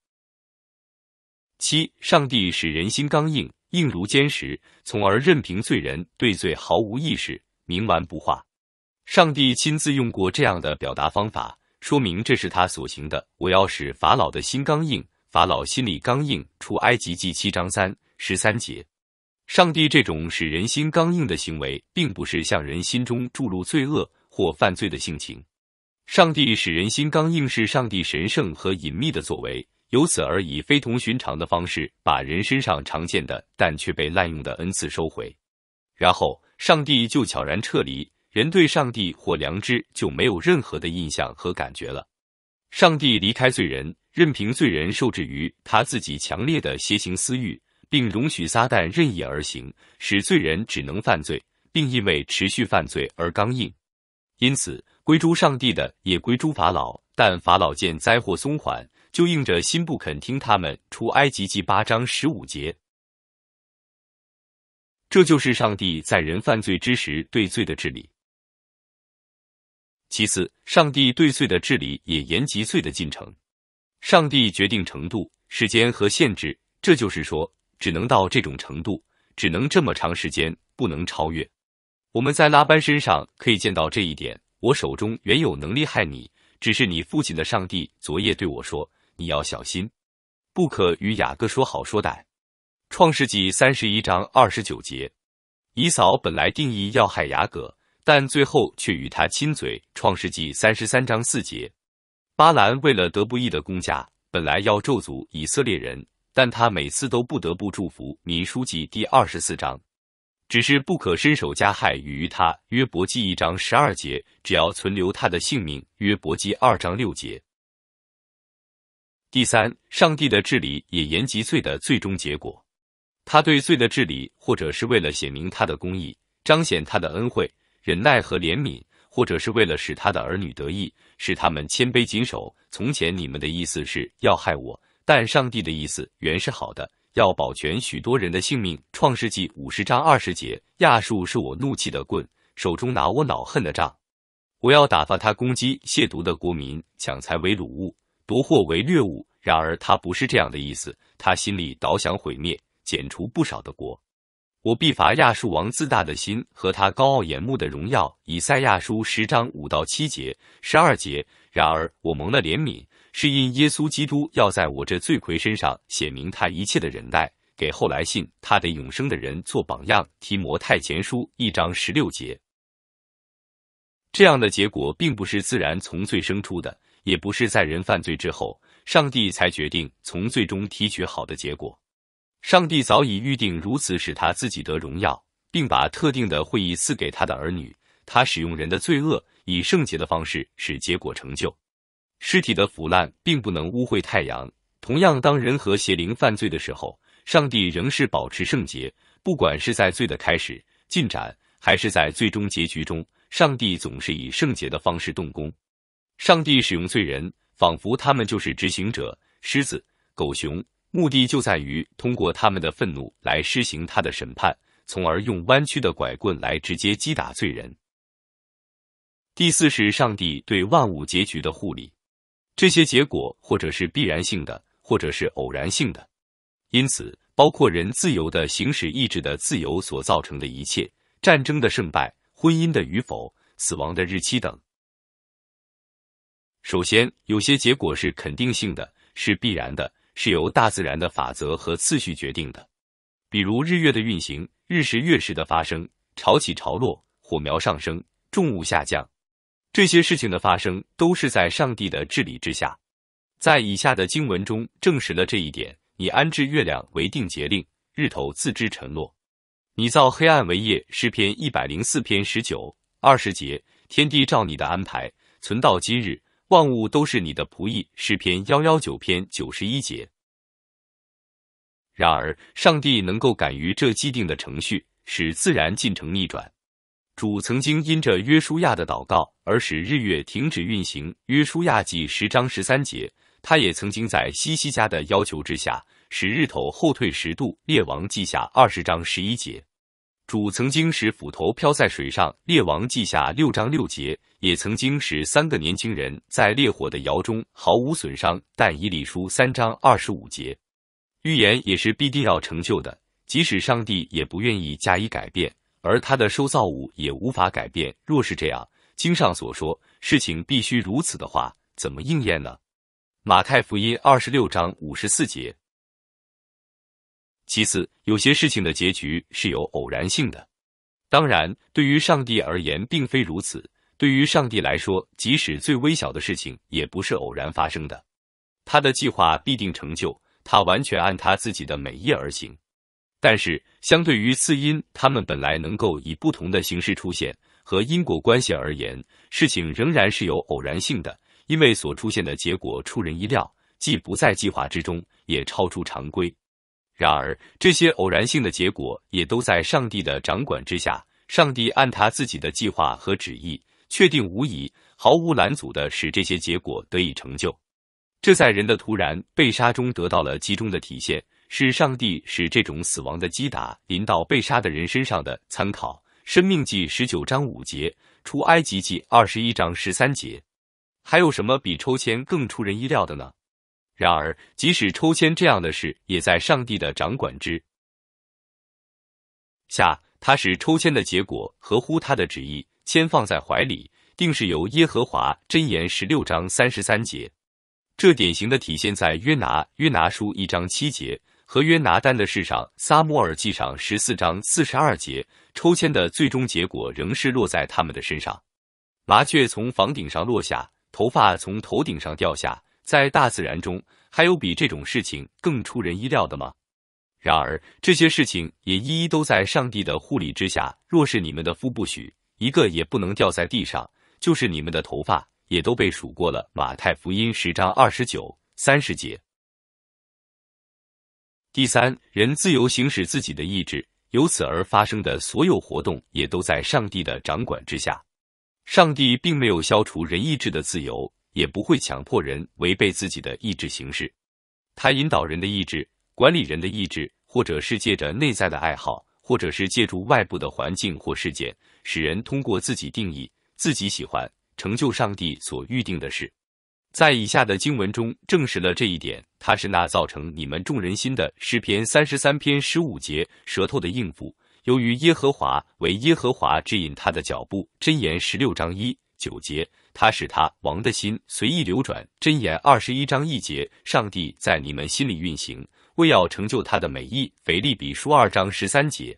七，上帝使人心刚硬，硬如坚石，从而任凭罪人对罪毫无意识，冥顽不化。上帝亲自用过这样的表达方法。说明这是他所行的。我要使法老的心刚硬，法老心里刚硬。出埃及记七章三十三节，上帝这种使人心刚硬的行为，并不是向人心中注入罪恶或犯罪的性情。上帝使人心刚硬，是上帝神圣和隐秘的作为，由此而以非同寻常的方式把人身上常见的但却被滥用的恩赐收回，然后上帝就悄然撤离。人对上帝或良知就没有任何的印象和感觉了。上帝离开罪人，任凭罪人受制于他自己强烈的邪行私欲，并容许撒旦任意而行，使罪人只能犯罪，并因为持续犯罪而刚硬。因此，归诸上帝的也归诸法老，但法老见灾祸松缓，就硬着心不肯听他们。出埃及记八章十五节。这就是上帝在人犯罪之时对罪的治理。其次，上帝对罪的治理也延及罪的进程。上帝决定程度、时间和限制，这就是说，只能到这种程度，只能这么长时间，不能超越。我们在拉班身上可以见到这一点。我手中原有能力害你，只是你父亲的上帝昨夜对我说，你要小心，不可与雅各说好说歹。创世纪三十一章二十九节，以扫本来定义要害雅各。但最后却与他亲嘴。创世纪三十三章四节，巴兰为了得不义的公家，本来要咒诅以色列人，但他每次都不得不祝福。民书记第二十四章，只是不可伸手加害与他。约伯记一章十二节，只要存留他的性命。约伯记二章六节。第三，上帝的治理也延及罪的最终结果，他对罪的治理，或者是为了显明他的公义，彰显他的恩惠。忍耐和怜悯，或者是为了使他的儿女得意，使他们谦卑谨守。从前你们的意思是要害我，但上帝的意思原是好的，要保全许多人的性命。创世纪五十章二十节，亚述是我怒气的棍，手中拿我恼恨的杖，我要打发他攻击亵渎的国民，抢财为掳物，夺货为掠物。然而他不是这样的意思，他心里倒想毁灭，剪除不少的国。我必罚亚述王自大的心和他高傲眼目的荣耀，以赛亚书十章五到七节、十二节。然而我蒙了怜悯，是因耶稣基督要在我这罪魁身上显明他一切的忍耐，给后来信他的永生的人做榜样。提摩太前书一章十六节。这样的结果并不是自然从罪生出的，也不是在人犯罪之后，上帝才决定从罪中提取好的结果。上帝早已预定如此，使他自己得荣耀，并把特定的会议赐给他的儿女。他使用人的罪恶，以圣洁的方式使结果成就。尸体的腐烂并不能污秽太阳。同样，当人和邪灵犯罪的时候，上帝仍是保持圣洁。不管是在罪的开始、进展，还是在最终结局中，上帝总是以圣洁的方式动工。上帝使用罪人，仿佛他们就是执行者。狮子、狗熊。目的就在于通过他们的愤怒来施行他的审判，从而用弯曲的拐棍来直接击打罪人。第四是上帝对万物结局的护理，这些结果或者是必然性的，或者是偶然性的，因此包括人自由的行使意志的自由所造成的一切，战争的胜败、婚姻的与否、死亡的日期等。首先，有些结果是肯定性的，是必然的。是由大自然的法则和次序决定的，比如日月的运行、日食月食的发生、潮起潮落、火苗上升、重物下降，这些事情的发生都是在上帝的治理之下。在以下的经文中证实了这一点：你安置月亮为定节令，日头自知沉落；你造黑暗为夜，诗篇一百零四篇十九、二十节，天地照你的安排存到今日。万物都是你的仆役，诗篇幺幺九篇九十一节。然而，上帝能够敢于这既定的程序，使自然进程逆转。主曾经因着约书亚的祷告而使日月停止运行，约书亚记十章十三节。他也曾经在西西家的要求之下，使日头后退十度，列王记下二十章十一节。主曾经使斧头漂在水上，列王记下六章六节；也曾经使三个年轻人在烈火的窑中毫无损伤，但以理书三章二十五节。预言也是必定要成就的，即使上帝也不愿意加以改变，而他的收造物也无法改变。若是这样，经上所说事情必须如此的话，怎么应验呢？马太福音二十六章五十四节。其次，有些事情的结局是有偶然性的。当然，对于上帝而言，并非如此。对于上帝来说，即使最微小的事情也不是偶然发生的，他的计划必定成就，他完全按他自己的美意而行。但是，相对于次因，他们本来能够以不同的形式出现；和因果关系而言，事情仍然是有偶然性的，因为所出现的结果出人意料，既不在计划之中，也超出常规。然而，这些偶然性的结果也都在上帝的掌管之下。上帝按他自己的计划和旨意，确定无疑、毫无拦阻的使这些结果得以成就。这在人的突然被杀中得到了集中的体现，是上帝使这种死亡的击打临到被杀的人身上的参考。生命记十九章五节，出埃及记二十一章十三节。还有什么比抽签更出人意料的呢？然而，即使抽签这样的事也在上帝的掌管之下，他使抽签的结果合乎他的旨意。签放在怀里，定是由耶和华箴言十六章三十三节。这典型的体现在约拿约拿书一章七节和约拿单的事上，撒母耳记上十四章四十二节。抽签的最终结果仍是落在他们的身上。麻雀从房顶上落下，头发从头顶上掉下。在大自然中，还有比这种事情更出人意料的吗？然而，这些事情也一一都在上帝的护理之下。若是你们的夫不许，一个也不能掉在地上；就是你们的头发，也都被数过了。马太福音十章二十九、三十节。第三，人自由行使自己的意志，由此而发生的所有活动，也都在上帝的掌管之下。上帝并没有消除人意志的自由。也不会强迫人违背自己的意志行事，他引导人的意志，管理人的意志，或者是借着内在的爱好，或者是借助外部的环境或事件，使人通过自己定义自己喜欢，成就上帝所预定的事。在以下的经文中证实了这一点，他是那造成你们众人心的诗篇三十三篇十五节舌头的应付。由于耶和华为耶和华指引他的脚步，箴言十六章一九节。他使他王的心随意流转。箴言二十一章一节：上帝在你们心里运行，为要成就他的美意。腓利比书二章十三节。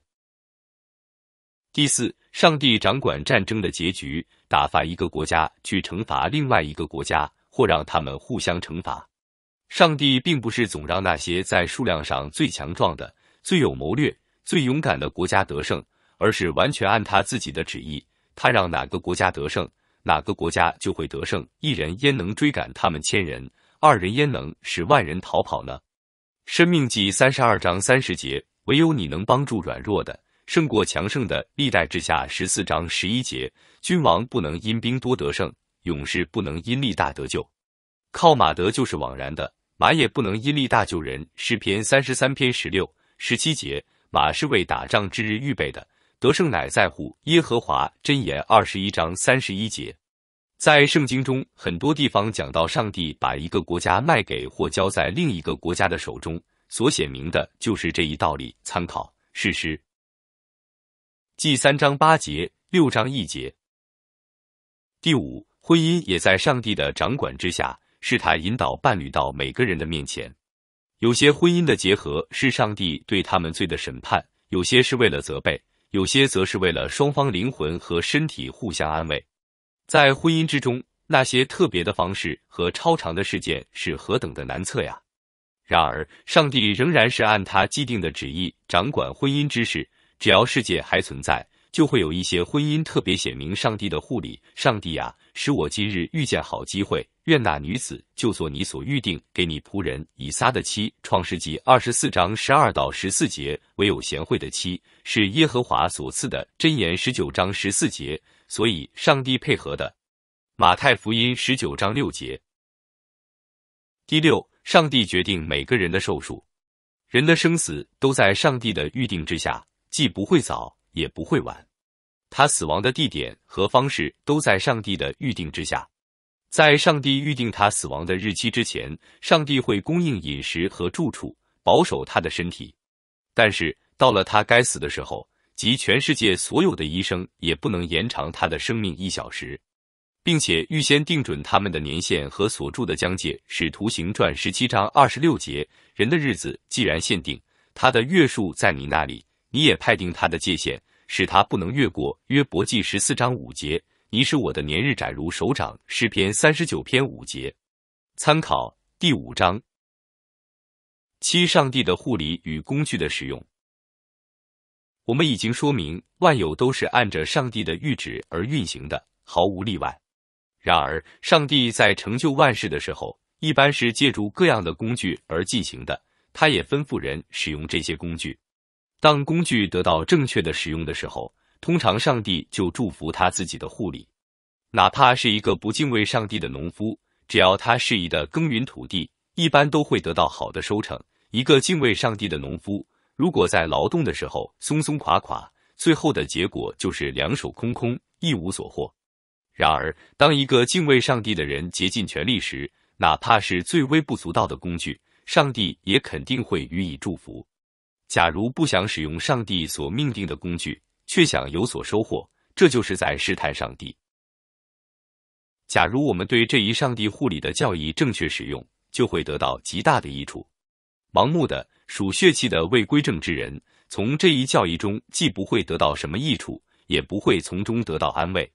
第四，上帝掌管战争的结局，打发一个国家去惩罚另外一个国家，或让他们互相惩罚。上帝并不是总让那些在数量上最强壮的、最有谋略、最勇敢的国家得胜，而是完全按他自己的旨意，他让哪个国家得胜。哪个国家就会得胜？一人焉能追赶他们千人？二人焉能使万人逃跑呢？生命记三十二章三十节，唯有你能帮助软弱的，胜过强盛的。历代之下十四章十一节，君王不能因兵多得胜，勇士不能因力大得救。靠马得就是枉然的，马也不能因力大救人。诗篇三十三篇十六、十七节，马是为打仗之日预备的。得胜乃在乎耶和华箴言二十一章三十一节，在圣经中很多地方讲到上帝把一个国家卖给或交在另一个国家的手中，所写明的就是这一道理。参考事实，记三章八节，六章一节。第五，婚姻也在上帝的掌管之下，是他引导伴侣到每个人的面前。有些婚姻的结合是上帝对他们罪的审判，有些是为了责备。有些则是为了双方灵魂和身体互相安慰，在婚姻之中，那些特别的方式和超长的事件是何等的难测呀！然而，上帝仍然是按他既定的旨意掌管婚姻之事。只要世界还存在，就会有一些婚姻特别显明上帝的护理。上帝呀，使我今日遇见好机会，愿那女子就做你所预定给你仆人以撒的妻。创世纪二十四章十二到十四节，唯有贤惠的妻。是耶和华所赐的箴言十九章十四节，所以上帝配合的马太福音十九章六节。第六，上帝决定每个人的寿数，人的生死都在上帝的预定之下，既不会早也不会晚。他死亡的地点和方式都在上帝的预定之下。在上帝预定他死亡的日期之前，上帝会供应饮食和住处，保守他的身体。但是。到了他该死的时候，即全世界所有的医生也不能延长他的生命一小时，并且预先定准他们的年限和所住的疆界。使徒行传十七章二十六节：人的日子既然限定，他的月数在你那里，你也派定他的界限，使他不能越过。约伯记十四章五节：你使我的年日窄如手掌。诗篇三十九篇五节。参考第五章七：上帝的护理与工具的使用。我们已经说明，万有都是按着上帝的谕旨而运行的，毫无例外。然而，上帝在成就万事的时候，一般是借助各样的工具而进行的。他也吩咐人使用这些工具。当工具得到正确的使用的时候，通常上帝就祝福他自己的护理。哪怕是一个不敬畏上帝的农夫，只要他适宜的耕耘土地，一般都会得到好的收成。一个敬畏上帝的农夫。如果在劳动的时候松松垮垮，最后的结果就是两手空空，一无所获。然而，当一个敬畏上帝的人竭尽全力时，哪怕是最微不足道的工具，上帝也肯定会予以祝福。假如不想使用上帝所命定的工具，却想有所收获，这就是在试探上帝。假如我们对这一上帝护理的教义正确使用，就会得到极大的益处。盲目的。属血气的未归正之人，从这一教义中既不会得到什么益处，也不会从中得到安慰。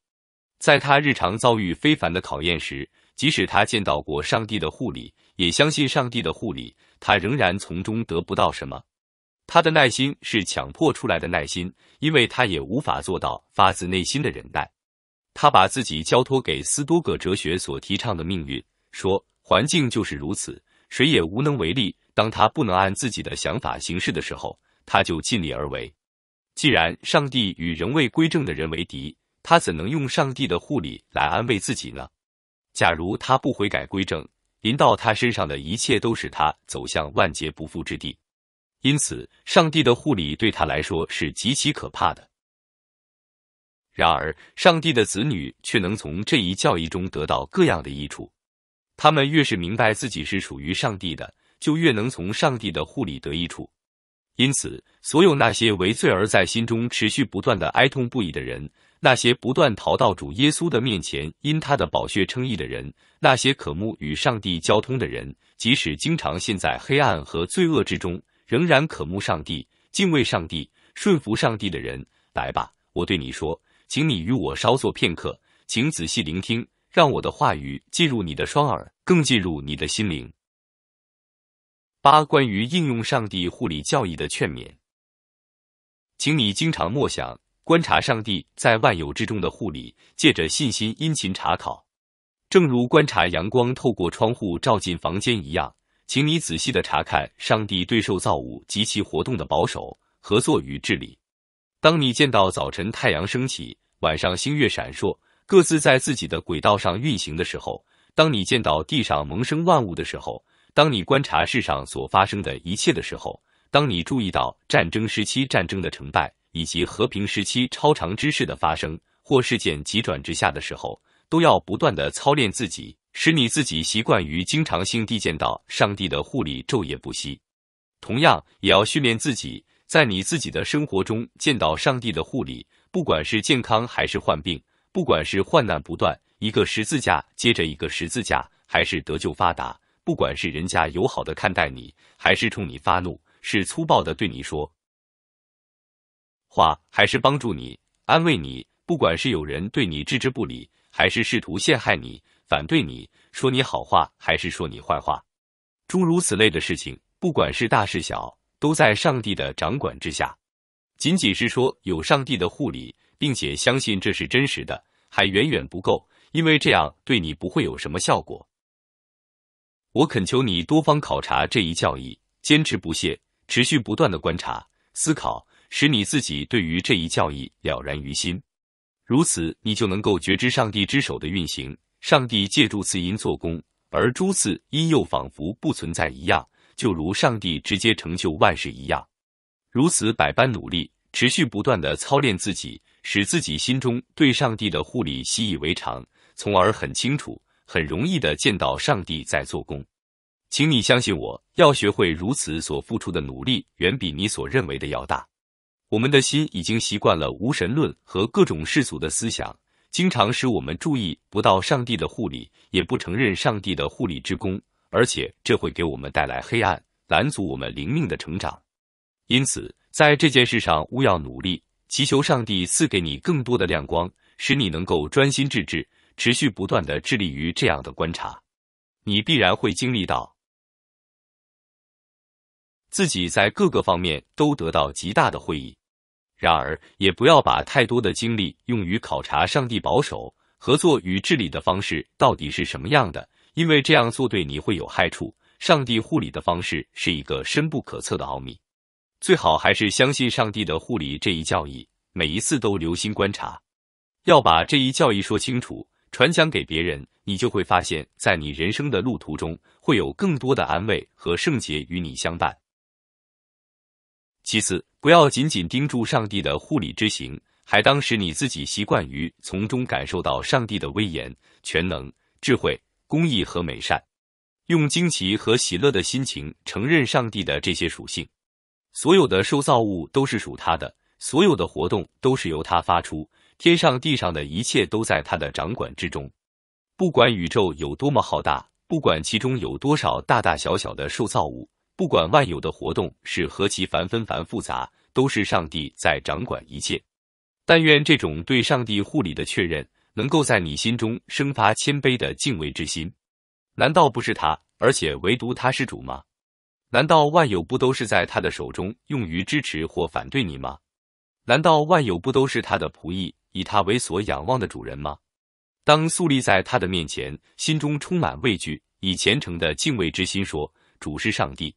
在他日常遭遇非凡的考验时，即使他见到过上帝的护理，也相信上帝的护理，他仍然从中得不到什么。他的耐心是强迫出来的耐心，因为他也无法做到发自内心的忍耐。他把自己交托给斯多葛哲学所提倡的命运，说环境就是如此，谁也无能为力。当他不能按自己的想法行事的时候，他就尽力而为。既然上帝与仍未归正的人为敌，他怎能用上帝的护理来安慰自己呢？假如他不悔改归正，临到他身上的一切都使他走向万劫不复之地。因此，上帝的护理对他来说是极其可怕的。然而，上帝的子女却能从这一教义中得到各样的益处。他们越是明白自己是属于上帝的，就越能从上帝的护理得益处，因此，所有那些为罪而在心中持续不断的哀痛不已的人，那些不断逃到主耶稣的面前因他的宝血称义的人，那些渴慕与上帝交通的人，即使经常陷在黑暗和罪恶之中，仍然渴慕上帝、敬畏上帝、顺服上帝的人，来吧，我对你说，请你与我稍作片刻，请仔细聆听，让我的话语进入你的双耳，更进入你的心灵。八、关于应用上帝护理教义的劝勉，请你经常默想、观察上帝在万有之中的护理，借着信心殷勤查考，正如观察阳光透过窗户照进房间一样，请你仔细的查看上帝对受造物及其活动的保守、合作与治理。当你见到早晨太阳升起，晚上星月闪烁，各自在自己的轨道上运行的时候；当你见到地上萌生万物的时候，当你观察世上所发生的一切的时候，当你注意到战争时期战争的成败，以及和平时期超常之事的发生或事件急转直下的时候，都要不断的操练自己，使你自己习惯于经常性地见到上帝的护理昼夜不息。同样，也要训练自己在你自己的生活中见到上帝的护理，不管是健康还是患病，不管是患难不断一个十字架接着一个十字架，还是得救发达。不管是人家友好的看待你，还是冲你发怒，是粗暴的对你说话，还是帮助你、安慰你；不管是有人对你置之不理，还是试图陷害你、反对你，说你好话还是说你坏话，诸如此类的事情，不管是大是小，都在上帝的掌管之下。仅仅是说有上帝的护理，并且相信这是真实的，还远远不够，因为这样对你不会有什么效果。我恳求你多方考察这一教义，坚持不懈，持续不断的观察、思考，使你自己对于这一教义了然于心。如此，你就能够觉知上帝之手的运行，上帝借助次因做工，而诸次因又仿佛不存在一样，就如上帝直接成就万事一样。如此百般努力，持续不断的操练自己，使自己心中对上帝的护理习以为常，从而很清楚。很容易的见到上帝在做工，请你相信我，要学会如此所付出的努力远比你所认为的要大。我们的心已经习惯了无神论和各种世俗的思想，经常使我们注意不到上帝的护理，也不承认上帝的护理之功，而且这会给我们带来黑暗，拦阻我们灵命的成长。因此，在这件事上，务要努力，祈求上帝赐给你更多的亮光，使你能够专心致志。持续不断的致力于这样的观察，你必然会经历到自己在各个方面都得到极大的获益。然而，也不要把太多的精力用于考察上帝保守、合作与治理的方式到底是什么样的，因为这样做对你会有害处。上帝护理的方式是一个深不可测的奥秘，最好还是相信上帝的护理这一教义。每一次都留心观察，要把这一教义说清楚。传讲给别人，你就会发现，在你人生的路途中，会有更多的安慰和圣洁与你相伴。其次，不要仅仅盯住上帝的护理之行，还当使你自己习惯于从中感受到上帝的威严、全能、智慧、公义和美善，用惊奇和喜乐的心情承认上帝的这些属性。所有的受造物都是属他的，所有的活动都是由他发出。天上地上的一切都在他的掌管之中，不管宇宙有多么浩大，不管其中有多少大大小小的受造物，不管万有的活动是何其繁纷繁复杂，都是上帝在掌管一切。但愿这种对上帝护理的确认，能够在你心中生发谦卑的敬畏之心。难道不是他，而且唯独他是主吗？难道万有不都是在他的手中，用于支持或反对你吗？难道万有不都是他的仆役？以他为所仰望的主人吗？当肃立在他的面前，心中充满畏惧，以虔诚的敬畏之心说：“主是上帝，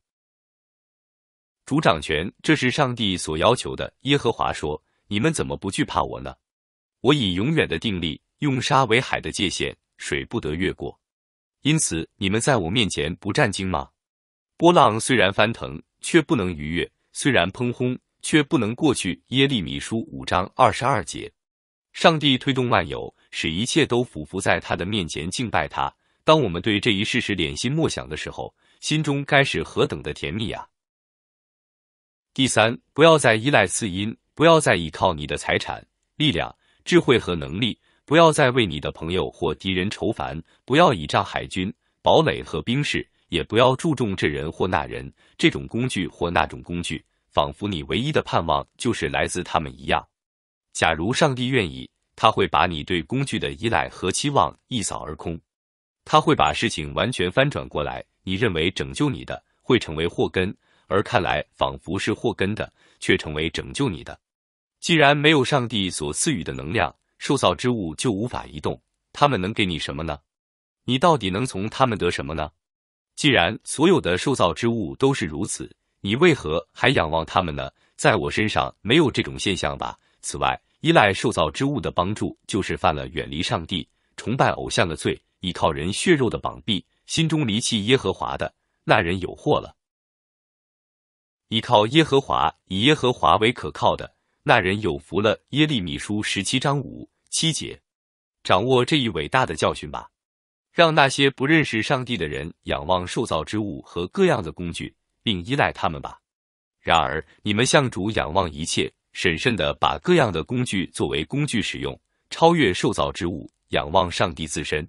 主掌权，这是上帝所要求的。”耶和华说：“你们怎么不惧怕我呢？我以永远的定力，用沙为海的界限，水不得越过。因此，你们在我面前不战惊吗？波浪虽然翻腾，却不能逾越；虽然喷轰，却不能过去。”耶利米书五章二十二节。上帝推动万有，使一切都俯伏在他的面前敬拜他。当我们对这一事实敛心默想的时候，心中该是何等的甜蜜呀！第三，不要再依赖次因，不要再依靠你的财产、力量、智慧和能力，不要再为你的朋友或敌人愁烦，不要倚仗海军、堡垒和兵士，也不要注重这人或那人，这种工具或那种工具，仿佛你唯一的盼望就是来自他们一样。假如上帝愿意，他会把你对工具的依赖和期望一扫而空，他会把事情完全翻转过来。你认为拯救你的，会成为祸根；而看来仿佛是祸根的，却成为拯救你的。既然没有上帝所赐予的能量，受造之物就无法移动。他们能给你什么呢？你到底能从他们得什么呢？既然所有的受造之物都是如此，你为何还仰望他们呢？在我身上没有这种现象吧？此外，依赖受造之物的帮助，就是犯了远离上帝、崇拜偶像的罪；依靠人血肉的绑臂，心中离弃耶和华的那人有祸了。依靠耶和华，以耶和华为可靠的那人有福了。耶利米书十七章五七节。掌握这一伟大的教训吧，让那些不认识上帝的人仰望受造之物和各样的工具，并依赖他们吧。然而，你们向主仰望一切。审慎的把各样的工具作为工具使用，超越受造之物，仰望上帝自身。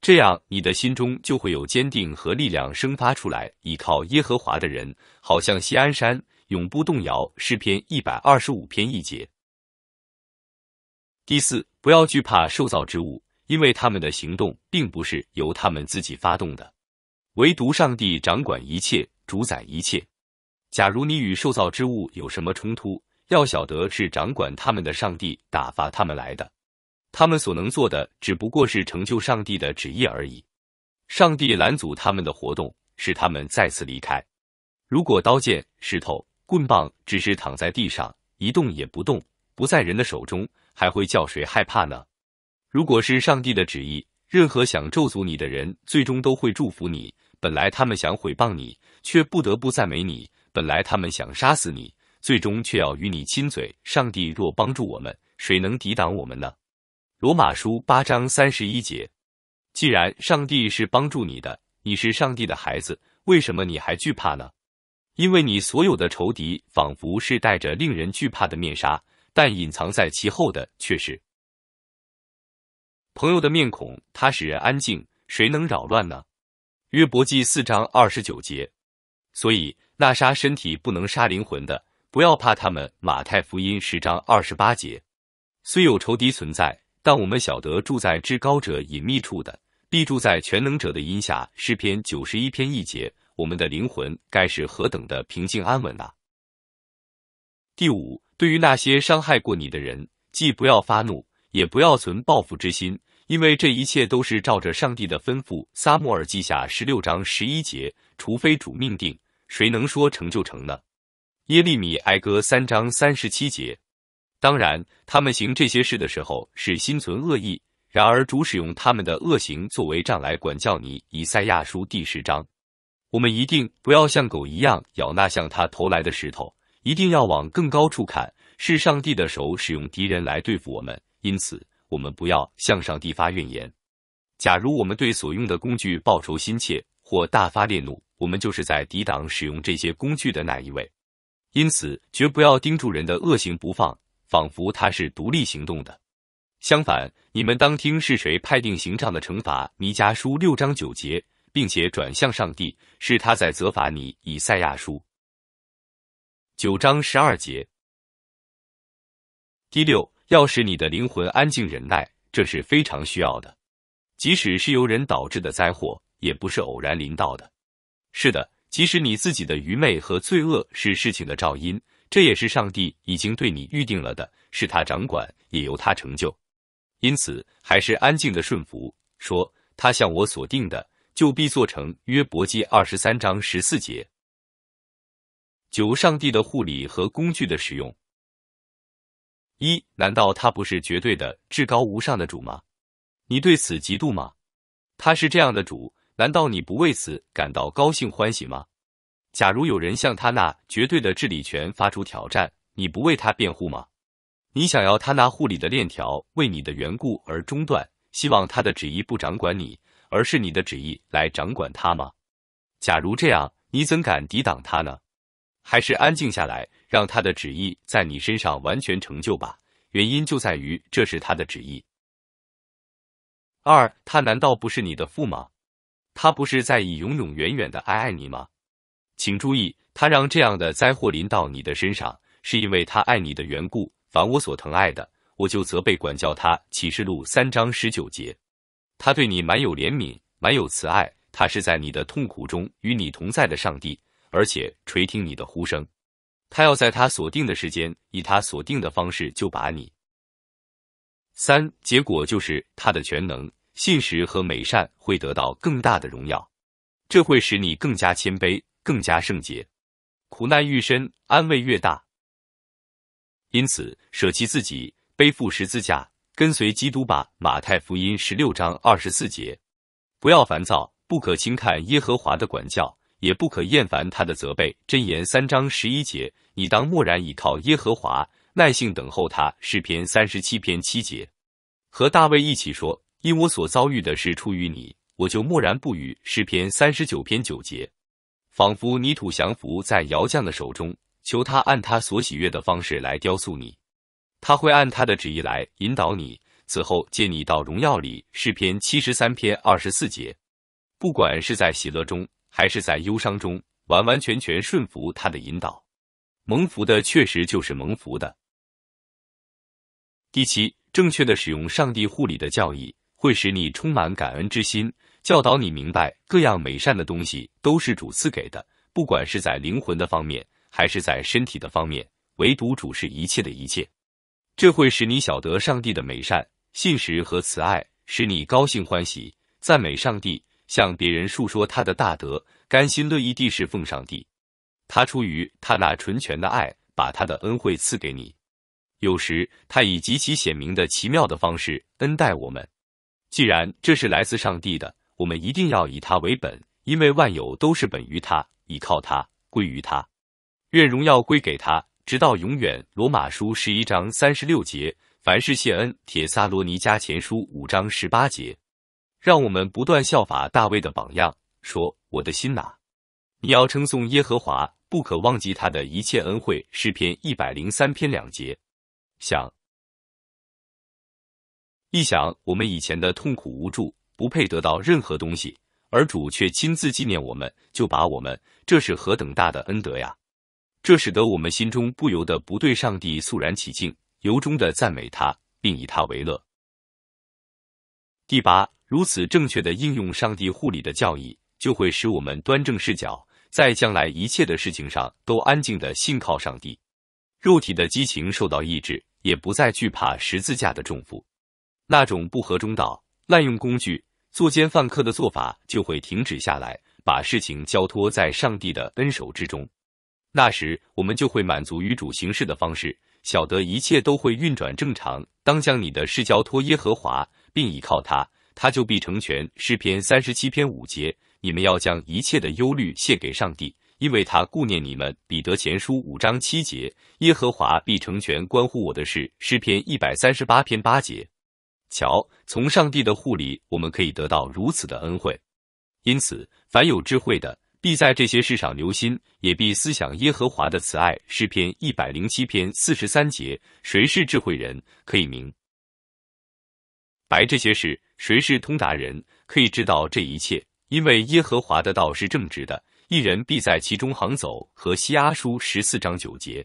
这样，你的心中就会有坚定和力量生发出来。依靠耶和华的人，好像锡安山，永不动摇。诗篇一百二十五篇一节。第四，不要惧怕受造之物，因为他们的行动并不是由他们自己发动的，唯独上帝掌管一切，主宰一切。假如你与受造之物有什么冲突，要晓得是掌管他们的上帝打发他们来的，他们所能做的只不过是成就上帝的旨意而已。上帝拦阻他们的活动，使他们再次离开。如果刀剑、石头、棍棒只是躺在地上一动也不动，不在人的手中，还会叫谁害怕呢？如果是上帝的旨意，任何想咒诅你的人，最终都会祝福你。本来他们想毁谤你，却不得不赞美你；本来他们想杀死你。最终却要与你亲嘴。上帝若帮助我们，谁能抵挡我们呢？罗马书八章三十一节。既然上帝是帮助你的，你是上帝的孩子，为什么你还惧怕呢？因为你所有的仇敌仿佛是带着令人惧怕的面纱，但隐藏在其后的却是朋友的面孔，它使人安静。谁能扰乱呢？约伯记四章二十九节。所以，那杀身体不能杀灵魂的。不要怕他们。马太福音十章二十八节，虽有仇敌存在，但我们晓得住在至高者隐秘处的，必住在全能者的荫下。诗篇九十一篇一节，我们的灵魂该是何等的平静安稳呐！第五，对于那些伤害过你的人，既不要发怒，也不要存报复之心，因为这一切都是照着上帝的吩咐。撒摩尔记下十六章十一节，除非主命定，谁能说成就成呢？耶利米哀歌三章三十七节，当然，他们行这些事的时候是心存恶意。然而，主使用他们的恶行作为杖来管教你。以赛亚书第十章，我们一定不要像狗一样咬那向他投来的石头，一定要往更高处看，是上帝的手使用敌人来对付我们。因此，我们不要向上帝发怨言。假如我们对所用的工具报仇心切或大发烈怒，我们就是在抵挡使用这些工具的那一位。因此，绝不要盯住人的恶行不放，仿佛他是独立行动的。相反，你们当听是谁派定刑杖的惩罚。弥迦书六章九节，并且转向上帝，是他在责罚你。以赛亚书九章十二节。第六，要使你的灵魂安静忍耐，这是非常需要的。即使是由人导致的灾祸，也不是偶然临到的。是的。即使你自己的愚昧和罪恶是事情的照因，这也是上帝已经对你预定了的，是他掌管，也由他成就。因此，还是安静的顺服，说他向我所定的，就必做成。约伯记二十三章十四节。九、上帝的护理和工具的使用。一、难道他不是绝对的至高无上的主吗？你对此嫉妒吗？他是这样的主。难道你不为此感到高兴欢喜吗？假如有人向他那绝对的治理权发出挑战，你不为他辩护吗？你想要他那护理的链条为你的缘故而中断，希望他的旨意不掌管你，而是你的旨意来掌管他吗？假如这样，你怎敢抵挡他呢？还是安静下来，让他的旨意在你身上完全成就吧。原因就在于这是他的旨意。二，他难道不是你的父吗？他不是在以永永远远的爱爱你吗？请注意，他让这样的灾祸临到你的身上，是因为他爱你的缘故。凡我所疼爱的，我就责备管教他。启示录三章十九节。他对你满有怜悯，满有慈爱。他是在你的痛苦中与你同在的上帝，而且垂听你的呼声。他要在他所定的时间，以他所定的方式，就把你。三结果就是他的全能。信实和美善会得到更大的荣耀，这会使你更加谦卑，更加圣洁。苦难愈深，安慰越大。因此，舍弃自己，背负十字架，跟随基督吧。马太福音十六章二十四节。不要烦躁，不可轻看耶和华的管教，也不可厌烦他的责备。箴言三章十一节。你当默然倚靠耶和华，耐性等候他。诗篇三十七篇七节。和大卫一起说。因我所遭遇的事出于你，我就默然不语。诗篇三十九篇九节，仿佛泥土降服在窑匠的手中，求他按他所喜悦的方式来雕塑你。他会按他的旨意来引导你。此后，借你到荣耀里。诗篇七十三篇二十四节，不管是在喜乐中还是在忧伤中，完完全全顺服他的引导。蒙福的确实就是蒙福的。第七，正确的使用上帝护理的教义。会使你充满感恩之心，教导你明白各样美善的东西都是主赐给的，不管是在灵魂的方面，还是在身体的方面，唯独主是一切的一切。这会使你晓得上帝的美善、信实和慈爱，使你高兴欢喜，赞美上帝，向别人述说他的大德，甘心乐意地侍奉上帝。他出于他那纯全的爱，把他的恩惠赐给你。有时他以极其显明的奇妙的方式恩待我们。既然这是来自上帝的，我们一定要以他为本，因为万有都是本于他，倚靠他，归于他，愿荣耀归给他，直到永远。罗马书十一章三十六节，凡事谢恩。帖撒罗尼迦前书五章十八节，让我们不断效法大卫的榜样，说我的心哪，你要称颂耶和华，不可忘记他的一切恩惠。诗篇一百零三篇两节，想。一想我们以前的痛苦无助，不配得到任何东西，而主却亲自纪念我们，就把我们，这是何等大的恩德呀！这使得我们心中不由得不对上帝肃然起敬，由衷的赞美他，并以他为乐。第八，如此正确的应用上帝护理的教义，就会使我们端正视角，在将来一切的事情上都安静的信靠上帝，肉体的激情受到抑制，也不再惧怕十字架的重负。那种不合中道、滥用工具、作奸犯科的做法就会停止下来，把事情交托在上帝的恩手之中。那时，我们就会满足于主行事的方式，晓得一切都会运转正常。当将你的事交托耶和华，并依靠他，他就必成全。诗篇三十七篇五节：你们要将一切的忧虑献给上帝，因为他顾念你们。彼得前书五章七节：耶和华必成全关乎我的事。诗篇一百三十八篇八节。瞧，从上帝的护理，我们可以得到如此的恩惠。因此，凡有智慧的，必在这些事上留心，也必思想耶和华的慈爱。诗篇一百零七篇四十三节：谁是智慧人，可以明白这些事？谁是通达人，可以知道这一切？因为耶和华的道是正直的，一人必在其中行走。和西阿书十四章九节。